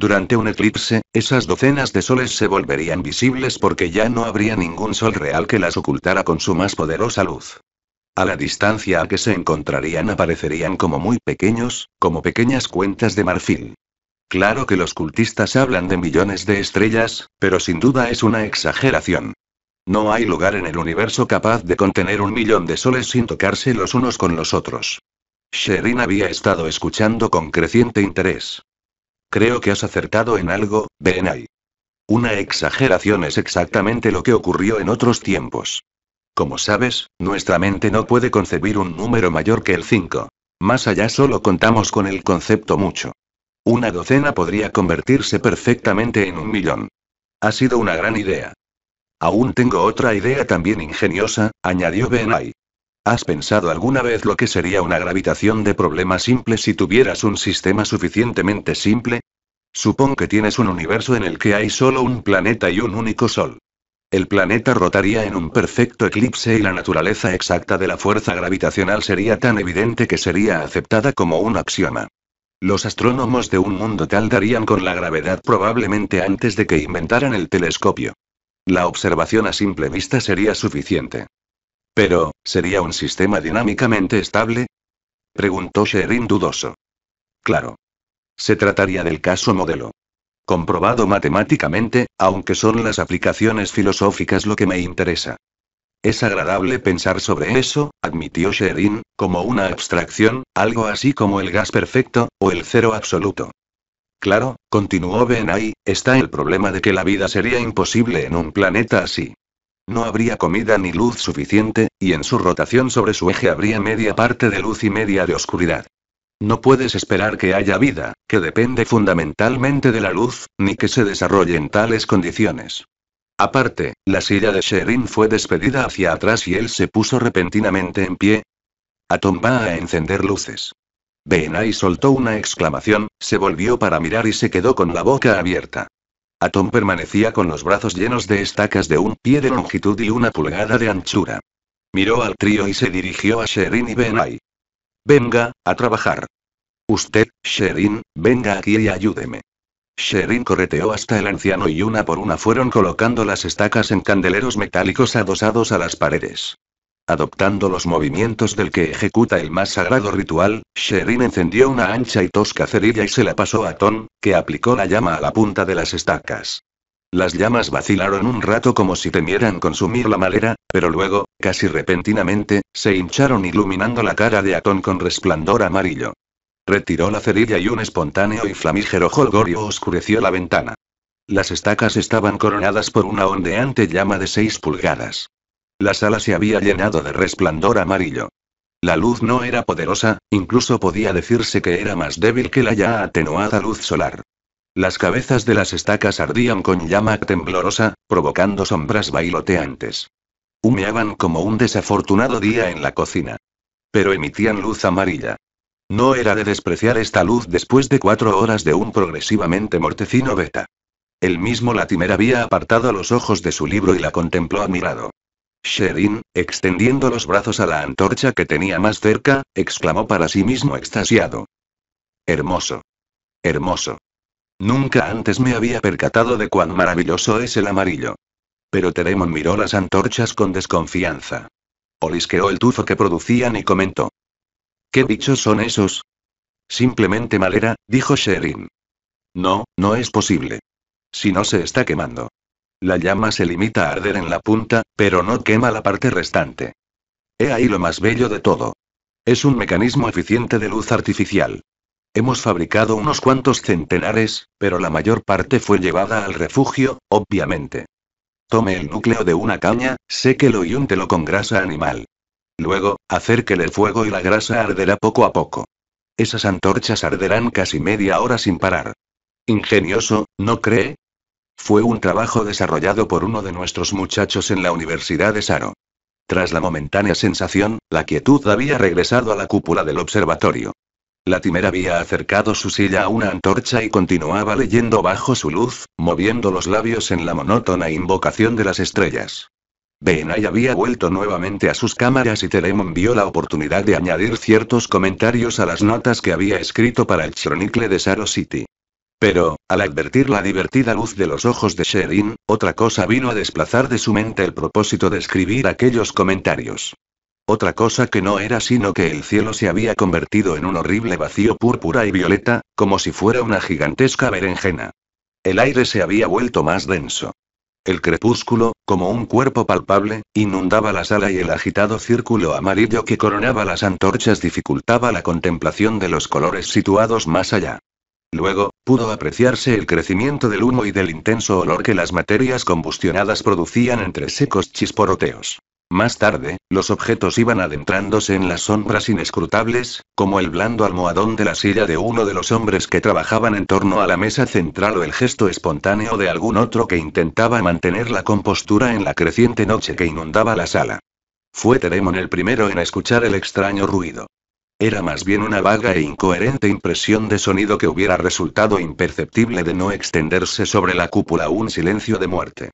Durante un eclipse, esas docenas de soles se volverían visibles porque ya no habría ningún sol real que las ocultara con su más poderosa luz. A la distancia a que se encontrarían aparecerían como muy pequeños, como pequeñas cuentas de marfil. Claro que los cultistas hablan de millones de estrellas, pero sin duda es una exageración. No hay lugar en el universo capaz de contener un millón de soles sin tocarse los unos con los otros. Sherin había estado escuchando con creciente interés. Creo que has acertado en algo, Benai. Una exageración es exactamente lo que ocurrió en otros tiempos. Como sabes, nuestra mente no puede concebir un número mayor que el 5. Más allá solo contamos con el concepto mucho. Una docena podría convertirse perfectamente en un millón. Ha sido una gran idea. Aún tengo otra idea también ingeniosa, añadió Benay. ¿Has pensado alguna vez lo que sería una gravitación de problema simple si tuvieras un sistema suficientemente simple? Supón que tienes un universo en el que hay solo un planeta y un único sol. El planeta rotaría en un perfecto eclipse y la naturaleza exacta de la fuerza gravitacional sería tan evidente que sería aceptada como un axioma. Los astrónomos de un mundo tal darían con la gravedad probablemente antes de que inventaran el telescopio. La observación a simple vista sería suficiente. Pero, ¿sería un sistema dinámicamente estable? Preguntó Sherin dudoso. Claro. Se trataría del caso modelo. Comprobado matemáticamente, aunque son las aplicaciones filosóficas lo que me interesa. Es agradable pensar sobre eso, admitió Sherin, como una abstracción, algo así como el gas perfecto, o el cero absoluto. Claro, continuó Benay, está el problema de que la vida sería imposible en un planeta así. No habría comida ni luz suficiente, y en su rotación sobre su eje habría media parte de luz y media de oscuridad. No puedes esperar que haya vida, que depende fundamentalmente de la luz, ni que se desarrolle en tales condiciones. Aparte, la silla de Sherin fue despedida hacia atrás y él se puso repentinamente en pie. a va a encender luces. Benai soltó una exclamación, se volvió para mirar y se quedó con la boca abierta. Atom permanecía con los brazos llenos de estacas de un pie de longitud y una pulgada de anchura. Miró al trío y se dirigió a Sherin y Benai. Venga, a trabajar. Usted, Sherin, venga aquí y ayúdeme. Sherin correteó hasta el anciano y una por una fueron colocando las estacas en candeleros metálicos adosados a las paredes. Adoptando los movimientos del que ejecuta el más sagrado ritual, Sherin encendió una ancha y tosca cerilla y se la pasó a Ton, que aplicó la llama a la punta de las estacas. Las llamas vacilaron un rato como si temieran consumir la madera, pero luego, casi repentinamente, se hincharon iluminando la cara de Atón con resplandor amarillo. Retiró la cerilla y un espontáneo y flamígero jolgorio oscureció la ventana. Las estacas estaban coronadas por una ondeante llama de seis pulgadas. La sala se había llenado de resplandor amarillo. La luz no era poderosa, incluso podía decirse que era más débil que la ya atenuada luz solar. Las cabezas de las estacas ardían con llama temblorosa, provocando sombras bailoteantes. Humeaban como un desafortunado día en la cocina. Pero emitían luz amarilla. No era de despreciar esta luz después de cuatro horas de un progresivamente mortecino beta. El mismo Latimer había apartado los ojos de su libro y la contempló admirado. Sherin, extendiendo los brazos a la antorcha que tenía más cerca, exclamó para sí mismo extasiado. Hermoso. Hermoso. Nunca antes me había percatado de cuán maravilloso es el amarillo. Pero Teremon miró las antorchas con desconfianza. Olisqueó el tufo que producían y comentó. ¿Qué dichos son esos? Simplemente malera, dijo Sherin. No, no es posible. Si no se está quemando. La llama se limita a arder en la punta, pero no quema la parte restante. He ahí lo más bello de todo. Es un mecanismo eficiente de luz artificial. Hemos fabricado unos cuantos centenares, pero la mayor parte fue llevada al refugio, obviamente. Tome el núcleo de una caña, séquelo y úntelo con grasa animal. Luego, acérquele el fuego y la grasa arderá poco a poco. Esas antorchas arderán casi media hora sin parar. Ingenioso, ¿no cree? Fue un trabajo desarrollado por uno de nuestros muchachos en la Universidad de Saro. Tras la momentánea sensación, la quietud había regresado a la cúpula del observatorio. Latimer había acercado su silla a una antorcha y continuaba leyendo bajo su luz, moviendo los labios en la monótona invocación de las estrellas. Benay había vuelto nuevamente a sus cámaras y Telemon vio la oportunidad de añadir ciertos comentarios a las notas que había escrito para el Chronicle de Saro City. Pero, al advertir la divertida luz de los ojos de Sherin, otra cosa vino a desplazar de su mente el propósito de escribir aquellos comentarios. Otra cosa que no era sino que el cielo se había convertido en un horrible vacío púrpura y violeta, como si fuera una gigantesca berenjena. El aire se había vuelto más denso. El crepúsculo, como un cuerpo palpable, inundaba la sala y el agitado círculo amarillo que coronaba las antorchas dificultaba la contemplación de los colores situados más allá. Luego, pudo apreciarse el crecimiento del humo y del intenso olor que las materias combustionadas producían entre secos chisporoteos. Más tarde, los objetos iban adentrándose en las sombras inescrutables, como el blando almohadón de la silla de uno de los hombres que trabajaban en torno a la mesa central o el gesto espontáneo de algún otro que intentaba mantener la compostura en la creciente noche que inundaba la sala. Fue Teremon el primero en escuchar el extraño ruido. Era más bien una vaga e incoherente impresión de sonido que hubiera resultado imperceptible de no extenderse sobre la cúpula un silencio de muerte.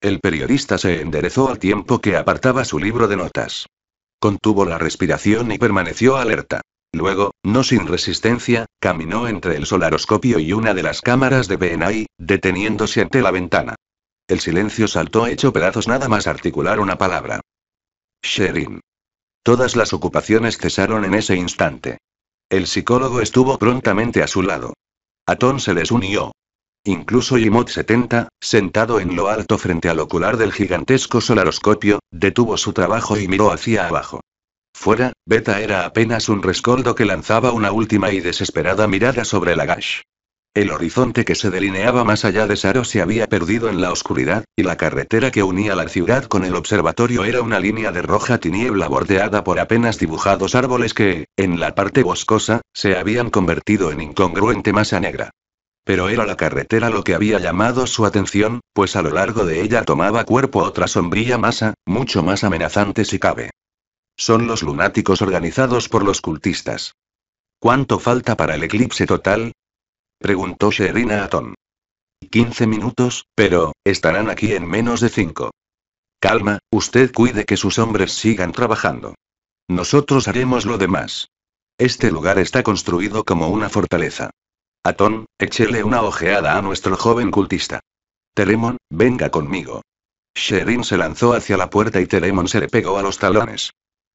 El periodista se enderezó al tiempo que apartaba su libro de notas. Contuvo la respiración y permaneció alerta. Luego, no sin resistencia, caminó entre el solaroscopio y una de las cámaras de BNI, deteniéndose ante la ventana. El silencio saltó hecho pedazos nada más articular una palabra. Sherin. Todas las ocupaciones cesaron en ese instante. El psicólogo estuvo prontamente a su lado. Atón se les unió. Incluso Yimot 70, sentado en lo alto frente al ocular del gigantesco solaroscopio, detuvo su trabajo y miró hacia abajo. Fuera, Beta era apenas un rescoldo que lanzaba una última y desesperada mirada sobre la gash. El horizonte que se delineaba más allá de Saro se había perdido en la oscuridad, y la carretera que unía la ciudad con el observatorio era una línea de roja tiniebla bordeada por apenas dibujados árboles que, en la parte boscosa, se habían convertido en incongruente masa negra. Pero era la carretera lo que había llamado su atención, pues a lo largo de ella tomaba cuerpo otra sombría masa, mucho más amenazante si cabe. Son los lunáticos organizados por los cultistas. ¿Cuánto falta para el eclipse total? Preguntó Sherina a Atón. 15 minutos, pero, estarán aquí en menos de cinco. Calma, usted cuide que sus hombres sigan trabajando. Nosotros haremos lo demás. Este lugar está construido como una fortaleza. Atón, échele una ojeada a nuestro joven cultista. Telemon, venga conmigo. Sherin se lanzó hacia la puerta y Telemon se le pegó a los talones.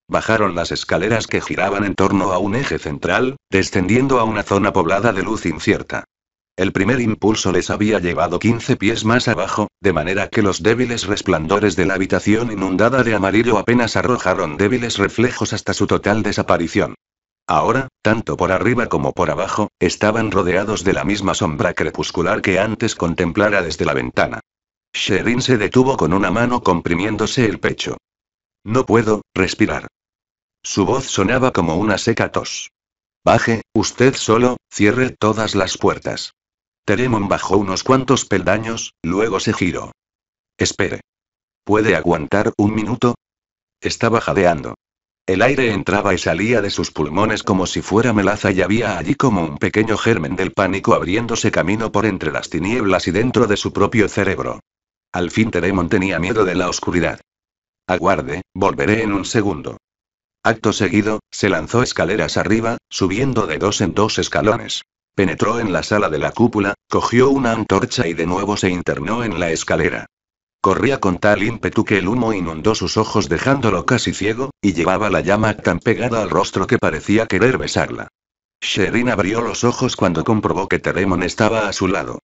Bajaron las escaleras que giraban en torno a un eje central, descendiendo a una zona poblada de luz incierta. El primer impulso les había llevado 15 pies más abajo, de manera que los débiles resplandores de la habitación inundada de amarillo apenas arrojaron débiles reflejos hasta su total desaparición. Ahora, tanto por arriba como por abajo, estaban rodeados de la misma sombra crepuscular que antes contemplara desde la ventana. Sherin se detuvo con una mano comprimiéndose el pecho. No puedo respirar. Su voz sonaba como una seca tos. Baje, usted solo, cierre todas las puertas. Teremon bajó unos cuantos peldaños, luego se giró. Espere. ¿Puede aguantar un minuto? Estaba jadeando. El aire entraba y salía de sus pulmones como si fuera melaza y había allí como un pequeño germen del pánico abriéndose camino por entre las tinieblas y dentro de su propio cerebro. Al fin Teremon tenía miedo de la oscuridad. Aguarde, volveré en un segundo. Acto seguido, se lanzó escaleras arriba, subiendo de dos en dos escalones. Penetró en la sala de la cúpula, cogió una antorcha y de nuevo se internó en la escalera. Corría con tal ímpetu que el humo inundó sus ojos dejándolo casi ciego, y llevaba la llama tan pegada al rostro que parecía querer besarla. Sherin abrió los ojos cuando comprobó que Teremon estaba a su lado.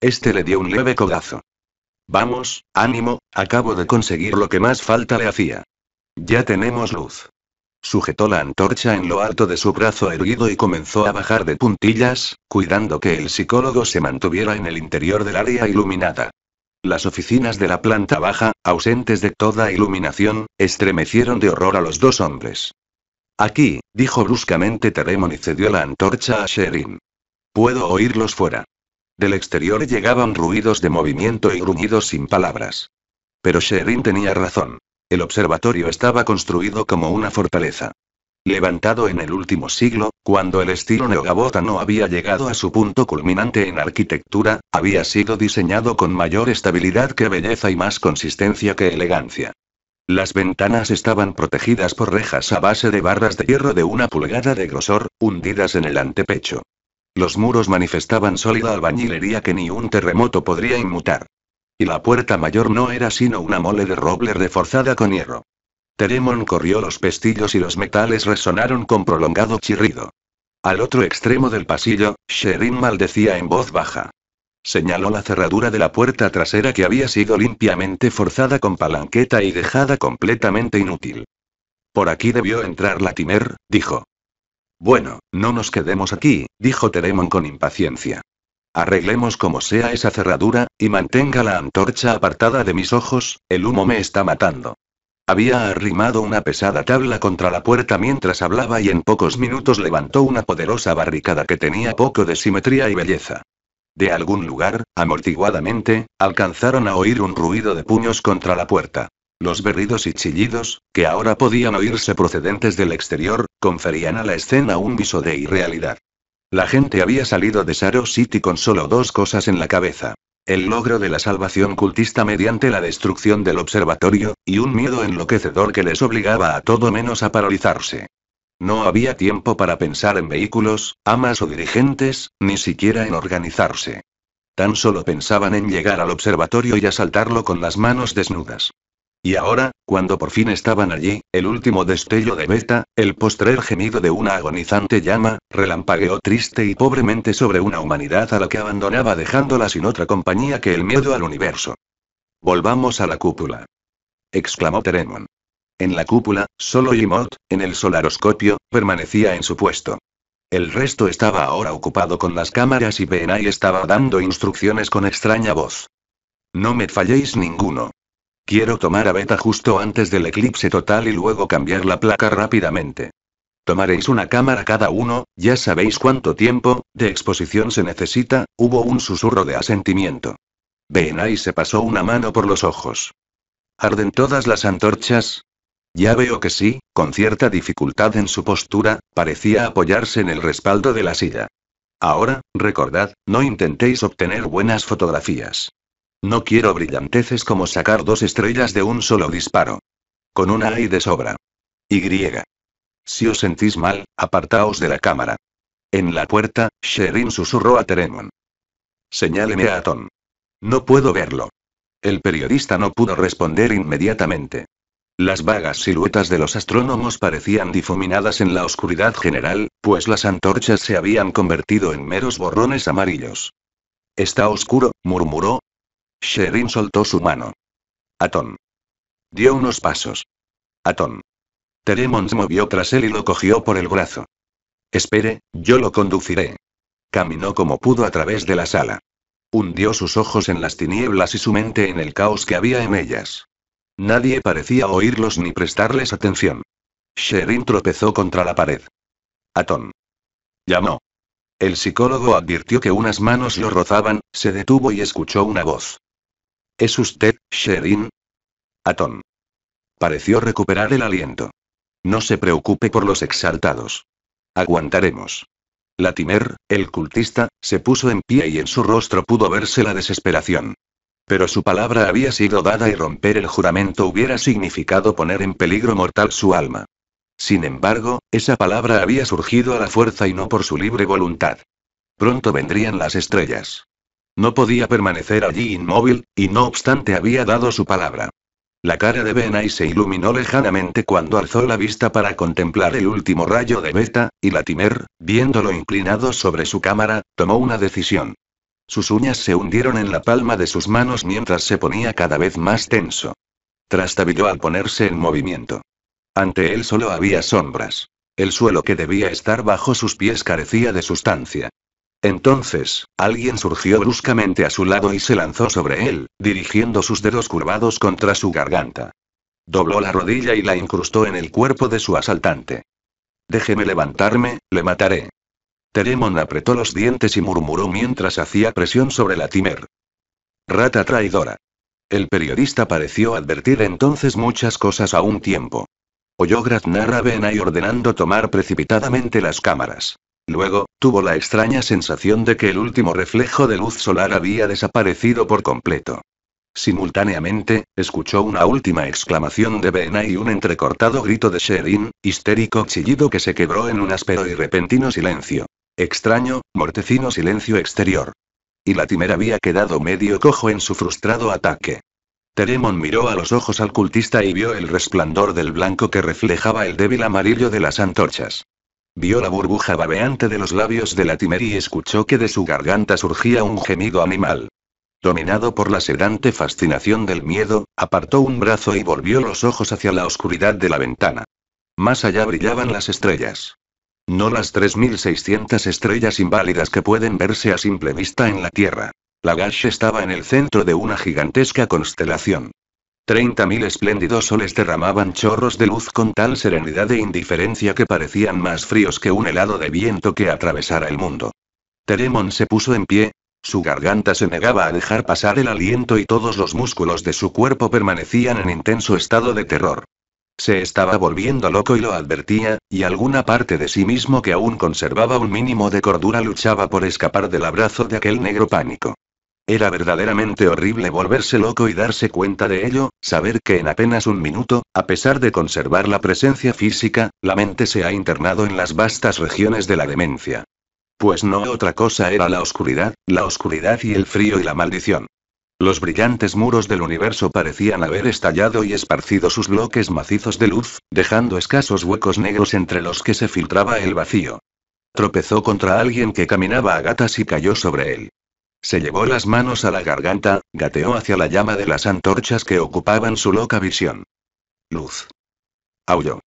Este le dio un leve codazo. Vamos, ánimo, acabo de conseguir lo que más falta le hacía. Ya tenemos luz. Sujetó la antorcha en lo alto de su brazo erguido y comenzó a bajar de puntillas, cuidando que el psicólogo se mantuviera en el interior del área iluminada. Las oficinas de la planta baja, ausentes de toda iluminación, estremecieron de horror a los dos hombres. Aquí, dijo bruscamente Teremon y cedió la antorcha a Sherin. Puedo oírlos fuera. Del exterior llegaban ruidos de movimiento y gruñidos sin palabras. Pero Sherin tenía razón. El observatorio estaba construido como una fortaleza. Levantado en el último siglo, cuando el estilo neogabota no había llegado a su punto culminante en arquitectura, había sido diseñado con mayor estabilidad que belleza y más consistencia que elegancia. Las ventanas estaban protegidas por rejas a base de barras de hierro de una pulgada de grosor, hundidas en el antepecho. Los muros manifestaban sólida albañilería que ni un terremoto podría inmutar. Y la puerta mayor no era sino una mole de roble reforzada con hierro. Teremon corrió los pestillos y los metales resonaron con prolongado chirrido. Al otro extremo del pasillo, Sherin maldecía en voz baja. Señaló la cerradura de la puerta trasera que había sido limpiamente forzada con palanqueta y dejada completamente inútil. Por aquí debió entrar Latimer, dijo. Bueno, no nos quedemos aquí, dijo Teremon con impaciencia. Arreglemos como sea esa cerradura, y mantenga la antorcha apartada de mis ojos, el humo me está matando. Había arrimado una pesada tabla contra la puerta mientras hablaba y en pocos minutos levantó una poderosa barricada que tenía poco de simetría y belleza. De algún lugar, amortiguadamente, alcanzaron a oír un ruido de puños contra la puerta. Los berridos y chillidos, que ahora podían oírse procedentes del exterior, conferían a la escena un viso de irrealidad. La gente había salido de Saro City con solo dos cosas en la cabeza. El logro de la salvación cultista mediante la destrucción del observatorio, y un miedo enloquecedor que les obligaba a todo menos a paralizarse. No había tiempo para pensar en vehículos, amas o dirigentes, ni siquiera en organizarse. Tan solo pensaban en llegar al observatorio y asaltarlo con las manos desnudas. Y ahora, cuando por fin estaban allí, el último destello de Beta, el postrer gemido de una agonizante llama, relampagueó triste y pobremente sobre una humanidad a la que abandonaba dejándola sin otra compañía que el miedo al universo. Volvamos a la cúpula. exclamó Teremon. En la cúpula, solo Imot, en el solaroscopio, permanecía en su puesto. El resto estaba ahora ocupado con las cámaras y Benai estaba dando instrucciones con extraña voz. No me falléis ninguno. Quiero tomar a beta justo antes del eclipse total y luego cambiar la placa rápidamente. Tomaréis una cámara cada uno, ya sabéis cuánto tiempo, de exposición se necesita, hubo un susurro de asentimiento. Benai se pasó una mano por los ojos. ¿Arden todas las antorchas? Ya veo que sí, con cierta dificultad en su postura, parecía apoyarse en el respaldo de la silla. Ahora, recordad, no intentéis obtener buenas fotografías. No quiero brillanteces como sacar dos estrellas de un solo disparo. Con una hay de sobra. Y. Si os sentís mal, apartaos de la cámara. En la puerta, Sherin susurró a Teremon. Señáleme a Atón. No puedo verlo. El periodista no pudo responder inmediatamente. Las vagas siluetas de los astrónomos parecían difuminadas en la oscuridad general, pues las antorchas se habían convertido en meros borrones amarillos. Está oscuro, murmuró, Sherin soltó su mano. Atón. Dio unos pasos. Atón. Teremon se movió tras él y lo cogió por el brazo. Espere, yo lo conduciré. Caminó como pudo a través de la sala. Hundió sus ojos en las tinieblas y su mente en el caos que había en ellas. Nadie parecía oírlos ni prestarles atención. Sherin tropezó contra la pared. Atón. Llamó. El psicólogo advirtió que unas manos lo rozaban, se detuvo y escuchó una voz. ¿Es usted, Sherin? Atón. Pareció recuperar el aliento. No se preocupe por los exaltados. Aguantaremos. Latimer, el cultista, se puso en pie y en su rostro pudo verse la desesperación. Pero su palabra había sido dada y romper el juramento hubiera significado poner en peligro mortal su alma. Sin embargo, esa palabra había surgido a la fuerza y no por su libre voluntad. Pronto vendrían las estrellas. No podía permanecer allí inmóvil, y no obstante había dado su palabra. La cara de Benay se iluminó lejanamente cuando alzó la vista para contemplar el último rayo de Beta, y Latimer, viéndolo inclinado sobre su cámara, tomó una decisión. Sus uñas se hundieron en la palma de sus manos mientras se ponía cada vez más tenso. Trastabilló al ponerse en movimiento. Ante él solo había sombras. El suelo que debía estar bajo sus pies carecía de sustancia. Entonces, alguien surgió bruscamente a su lado y se lanzó sobre él, dirigiendo sus dedos curvados contra su garganta. Dobló la rodilla y la incrustó en el cuerpo de su asaltante. Déjeme levantarme, le mataré. Teremon apretó los dientes y murmuró mientras hacía presión sobre la Timer. Rata traidora. El periodista pareció advertir entonces muchas cosas a un tiempo. Oyó graznar a Benay ordenando tomar precipitadamente las cámaras. Luego, tuvo la extraña sensación de que el último reflejo de luz solar había desaparecido por completo. Simultáneamente, escuchó una última exclamación de Bena y un entrecortado grito de Sherin, histérico chillido que se quebró en un áspero y repentino silencio. Extraño, mortecino silencio exterior. Y Latimer había quedado medio cojo en su frustrado ataque. Teremon miró a los ojos al cultista y vio el resplandor del blanco que reflejaba el débil amarillo de las antorchas. Vio la burbuja babeante de los labios de la Latimer y escuchó que de su garganta surgía un gemido animal. Dominado por la sedante fascinación del miedo, apartó un brazo y volvió los ojos hacia la oscuridad de la ventana. Más allá brillaban las estrellas. No las 3.600 estrellas inválidas que pueden verse a simple vista en la Tierra. La Gash estaba en el centro de una gigantesca constelación. Treinta mil espléndidos soles derramaban chorros de luz con tal serenidad e indiferencia que parecían más fríos que un helado de viento que atravesara el mundo. Teremon se puso en pie, su garganta se negaba a dejar pasar el aliento y todos los músculos de su cuerpo permanecían en intenso estado de terror. Se estaba volviendo loco y lo advertía, y alguna parte de sí mismo que aún conservaba un mínimo de cordura luchaba por escapar del abrazo de aquel negro pánico. Era verdaderamente horrible volverse loco y darse cuenta de ello, saber que en apenas un minuto, a pesar de conservar la presencia física, la mente se ha internado en las vastas regiones de la demencia. Pues no otra cosa era la oscuridad, la oscuridad y el frío y la maldición. Los brillantes muros del universo parecían haber estallado y esparcido sus bloques macizos de luz, dejando escasos huecos negros entre los que se filtraba el vacío. Tropezó contra alguien que caminaba a gatas y cayó sobre él. Se llevó las manos a la garganta, gateó hacia la llama de las antorchas que ocupaban su loca visión. Luz. Aulló.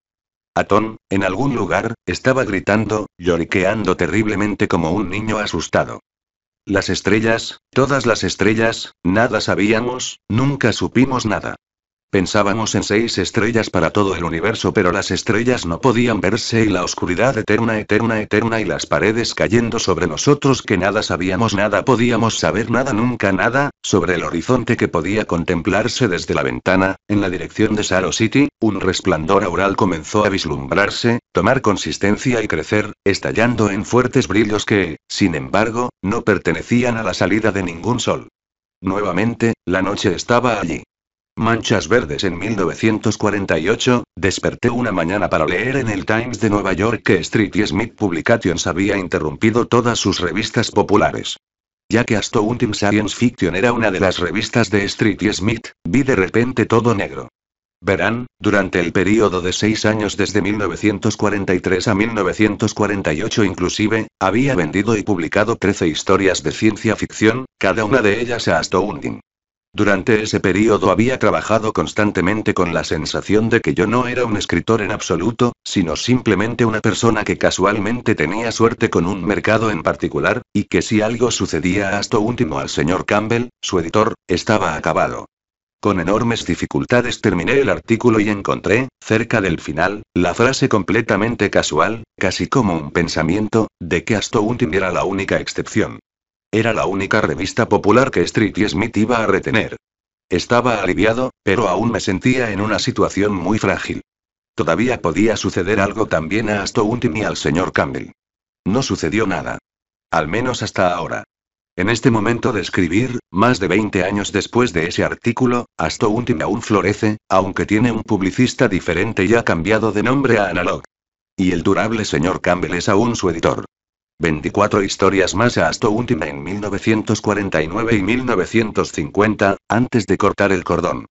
Atón, en algún lugar, estaba gritando, lloriqueando terriblemente como un niño asustado. Las estrellas, todas las estrellas, nada sabíamos, nunca supimos nada. Pensábamos en seis estrellas para todo el universo, pero las estrellas no podían verse y la oscuridad eterna, eterna, eterna y las paredes cayendo sobre nosotros que nada sabíamos, nada podíamos saber, nada, nunca nada, sobre el horizonte que podía contemplarse desde la ventana, en la dirección de Saro City, un resplandor aural comenzó a vislumbrarse, tomar consistencia y crecer, estallando en fuertes brillos que, sin embargo, no pertenecían a la salida de ningún sol. Nuevamente, la noche estaba allí. Manchas Verdes en 1948, desperté una mañana para leer en el Times de Nueva York que Street y Smith Publications había interrumpido todas sus revistas populares. Ya que Astounding Science Fiction era una de las revistas de Street y Smith, vi de repente todo negro. Verán, durante el período de seis años desde 1943 a 1948 inclusive, había vendido y publicado 13 historias de ciencia ficción, cada una de ellas a Astounding. Durante ese periodo había trabajado constantemente con la sensación de que yo no era un escritor en absoluto, sino simplemente una persona que casualmente tenía suerte con un mercado en particular, y que si algo sucedía hasta último al señor Campbell, su editor, estaba acabado. Con enormes dificultades terminé el artículo y encontré, cerca del final, la frase completamente casual, casi como un pensamiento, de que hasta último era la única excepción. Era la única revista popular que Street y Smith iba a retener. Estaba aliviado, pero aún me sentía en una situación muy frágil. Todavía podía suceder algo también a Aston y al señor Campbell. No sucedió nada. Al menos hasta ahora. En este momento de escribir, más de 20 años después de ese artículo, Aston aún florece, aunque tiene un publicista diferente y ha cambiado de nombre a Analog. Y el durable señor Campbell es aún su editor. 24 historias más a hasta Última en 1949 y 1950, antes de cortar el cordón.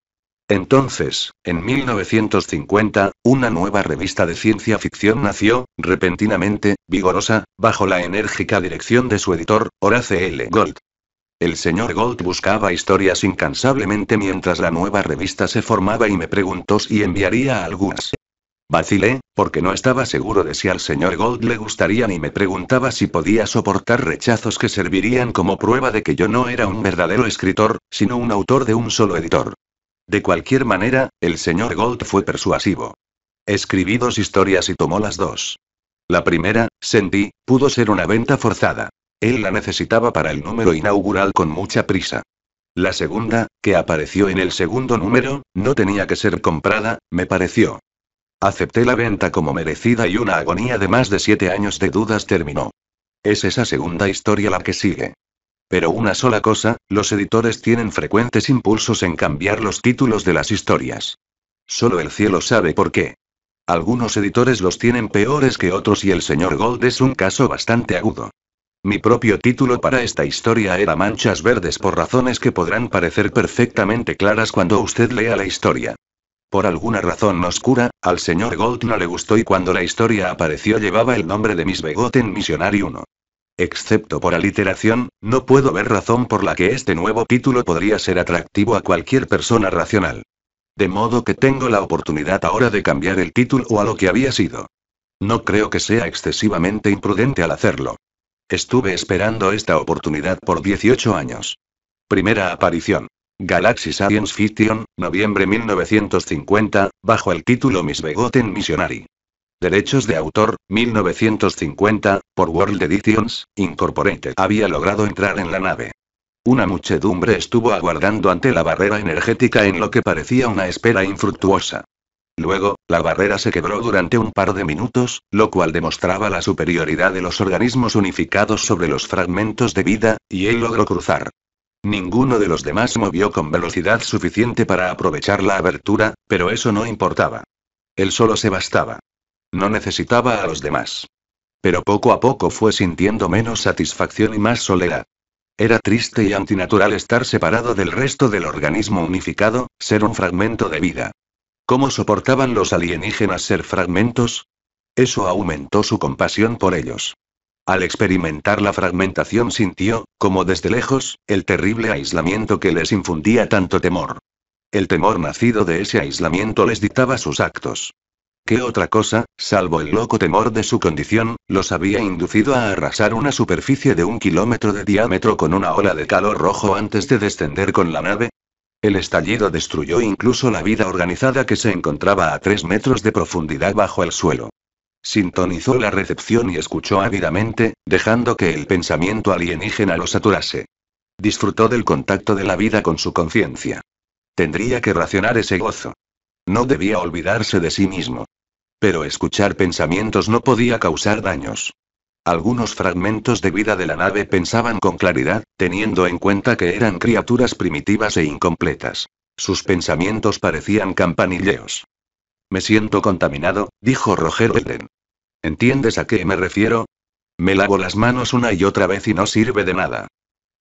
Entonces, en 1950, una nueva revista de ciencia ficción nació, repentinamente, vigorosa, bajo la enérgica dirección de su editor, Horace L. Gold. El señor Gold buscaba historias incansablemente mientras la nueva revista se formaba y me preguntó si enviaría algunas. Vacilé, porque no estaba seguro de si al señor Gold le gustaría ni me preguntaba si podía soportar rechazos que servirían como prueba de que yo no era un verdadero escritor, sino un autor de un solo editor. De cualquier manera, el señor Gold fue persuasivo. Escribí dos historias y tomó las dos. La primera, sentí, pudo ser una venta forzada. Él la necesitaba para el número inaugural con mucha prisa. La segunda, que apareció en el segundo número, no tenía que ser comprada, me pareció. Acepté la venta como merecida y una agonía de más de siete años de dudas terminó. Es esa segunda historia la que sigue. Pero una sola cosa, los editores tienen frecuentes impulsos en cambiar los títulos de las historias. Solo el cielo sabe por qué. Algunos editores los tienen peores que otros y el señor Gold es un caso bastante agudo. Mi propio título para esta historia era Manchas Verdes por razones que podrán parecer perfectamente claras cuando usted lea la historia. Por alguna razón oscura, al señor Gold no le gustó y cuando la historia apareció llevaba el nombre de Miss Begotten Missionary 1. Excepto por aliteración, no puedo ver razón por la que este nuevo título podría ser atractivo a cualquier persona racional. De modo que tengo la oportunidad ahora de cambiar el título o a lo que había sido. No creo que sea excesivamente imprudente al hacerlo. Estuve esperando esta oportunidad por 18 años. Primera aparición. Galaxy Science Fiction, noviembre 1950, bajo el título Miss Begotten Missionary. Derechos de autor, 1950, por World Editions, Incorporated. Había logrado entrar en la nave. Una muchedumbre estuvo aguardando ante la barrera energética en lo que parecía una espera infructuosa. Luego, la barrera se quebró durante un par de minutos, lo cual demostraba la superioridad de los organismos unificados sobre los fragmentos de vida, y él logró cruzar. Ninguno de los demás movió con velocidad suficiente para aprovechar la abertura, pero eso no importaba. Él solo se bastaba. No necesitaba a los demás. Pero poco a poco fue sintiendo menos satisfacción y más soledad. Era triste y antinatural estar separado del resto del organismo unificado, ser un fragmento de vida. ¿Cómo soportaban los alienígenas ser fragmentos? Eso aumentó su compasión por ellos. Al experimentar la fragmentación sintió, como desde lejos, el terrible aislamiento que les infundía tanto temor. El temor nacido de ese aislamiento les dictaba sus actos. ¿Qué otra cosa, salvo el loco temor de su condición, los había inducido a arrasar una superficie de un kilómetro de diámetro con una ola de calor rojo antes de descender con la nave? El estallido destruyó incluso la vida organizada que se encontraba a tres metros de profundidad bajo el suelo. Sintonizó la recepción y escuchó ávidamente, dejando que el pensamiento alienígena lo saturase. Disfrutó del contacto de la vida con su conciencia. Tendría que racionar ese gozo. No debía olvidarse de sí mismo. Pero escuchar pensamientos no podía causar daños. Algunos fragmentos de vida de la nave pensaban con claridad, teniendo en cuenta que eran criaturas primitivas e incompletas. Sus pensamientos parecían campanilleos. Me siento contaminado, dijo Roger Eden. ¿Entiendes a qué me refiero? Me lavo las manos una y otra vez y no sirve de nada.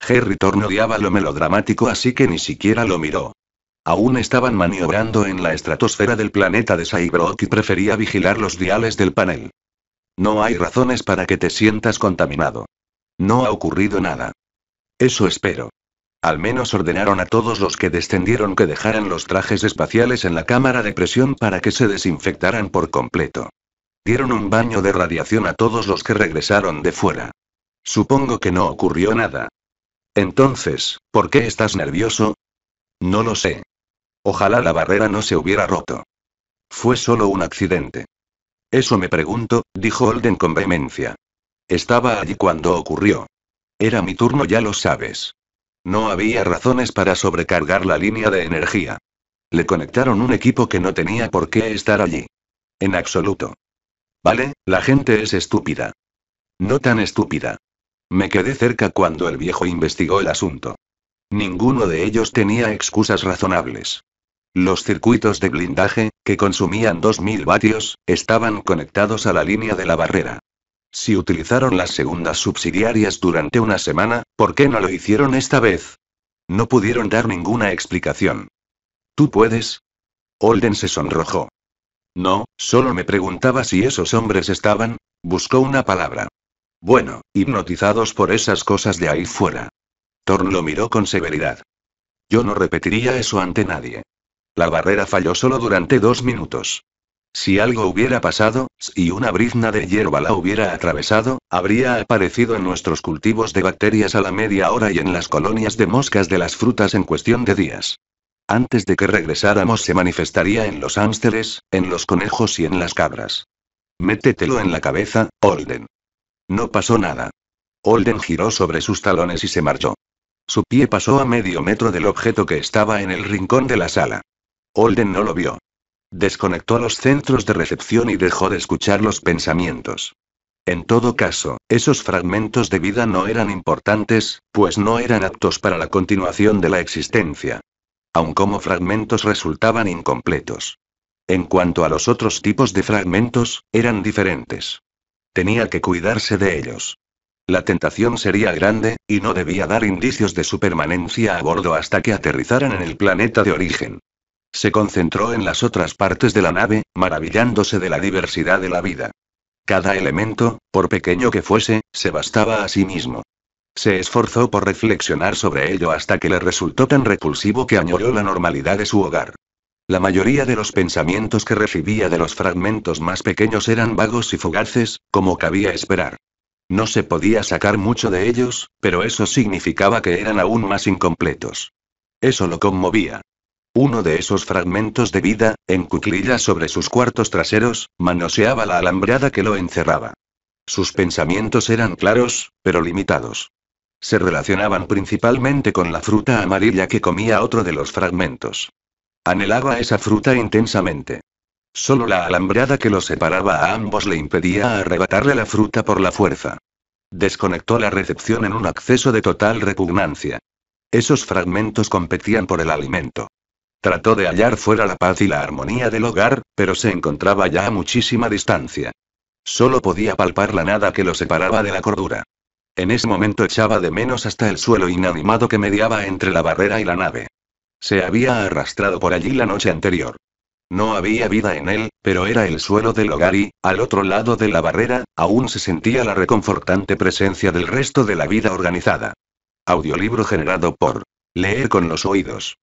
Harry Thorne odiaba lo melodramático así que ni siquiera lo miró. Aún estaban maniobrando en la estratosfera del planeta de Saibrook y prefería vigilar los diales del panel. No hay razones para que te sientas contaminado. No ha ocurrido nada. Eso espero. Al menos ordenaron a todos los que descendieron que dejaran los trajes espaciales en la cámara de presión para que se desinfectaran por completo. Dieron un baño de radiación a todos los que regresaron de fuera. Supongo que no ocurrió nada. Entonces, ¿por qué estás nervioso? No lo sé. Ojalá la barrera no se hubiera roto. Fue solo un accidente. Eso me pregunto, dijo Holden con vehemencia. Estaba allí cuando ocurrió. Era mi turno, ya lo sabes. No había razones para sobrecargar la línea de energía. Le conectaron un equipo que no tenía por qué estar allí. En absoluto. Vale, la gente es estúpida. No tan estúpida. Me quedé cerca cuando el viejo investigó el asunto. Ninguno de ellos tenía excusas razonables. Los circuitos de blindaje, que consumían 2.000 vatios, estaban conectados a la línea de la barrera. Si utilizaron las segundas subsidiarias durante una semana, ¿por qué no lo hicieron esta vez? No pudieron dar ninguna explicación. ¿Tú puedes? Holden se sonrojó. No, solo me preguntaba si esos hombres estaban, buscó una palabra. Bueno, hipnotizados por esas cosas de ahí fuera. Thorn lo miró con severidad. Yo no repetiría eso ante nadie. La barrera falló solo durante dos minutos. Si algo hubiera pasado, si una brizna de hierba la hubiera atravesado, habría aparecido en nuestros cultivos de bacterias a la media hora y en las colonias de moscas de las frutas en cuestión de días. Antes de que regresáramos se manifestaría en los ámsteres, en los conejos y en las cabras. Métetelo en la cabeza, Holden. No pasó nada. Holden giró sobre sus talones y se marchó. Su pie pasó a medio metro del objeto que estaba en el rincón de la sala. Holden no lo vio. Desconectó los centros de recepción y dejó de escuchar los pensamientos. En todo caso, esos fragmentos de vida no eran importantes, pues no eran aptos para la continuación de la existencia. Aun como fragmentos resultaban incompletos. En cuanto a los otros tipos de fragmentos, eran diferentes. Tenía que cuidarse de ellos. La tentación sería grande, y no debía dar indicios de su permanencia a bordo hasta que aterrizaran en el planeta de origen. Se concentró en las otras partes de la nave, maravillándose de la diversidad de la vida. Cada elemento, por pequeño que fuese, se bastaba a sí mismo. Se esforzó por reflexionar sobre ello hasta que le resultó tan repulsivo que añoró la normalidad de su hogar. La mayoría de los pensamientos que recibía de los fragmentos más pequeños eran vagos y fugaces, como cabía esperar. No se podía sacar mucho de ellos, pero eso significaba que eran aún más incompletos. Eso lo conmovía. Uno de esos fragmentos de vida, en sobre sus cuartos traseros, manoseaba la alambrada que lo encerraba. Sus pensamientos eran claros, pero limitados. Se relacionaban principalmente con la fruta amarilla que comía otro de los fragmentos. Anhelaba esa fruta intensamente. Solo la alambrada que los separaba a ambos le impedía arrebatarle la fruta por la fuerza. Desconectó la recepción en un acceso de total repugnancia. Esos fragmentos competían por el alimento. Trató de hallar fuera la paz y la armonía del hogar, pero se encontraba ya a muchísima distancia. Solo podía palpar la nada que lo separaba de la cordura. En ese momento echaba de menos hasta el suelo inanimado que mediaba entre la barrera y la nave. Se había arrastrado por allí la noche anterior. No había vida en él, pero era el suelo del hogar y, al otro lado de la barrera, aún se sentía la reconfortante presencia del resto de la vida organizada. Audiolibro generado por Leer con los oídos.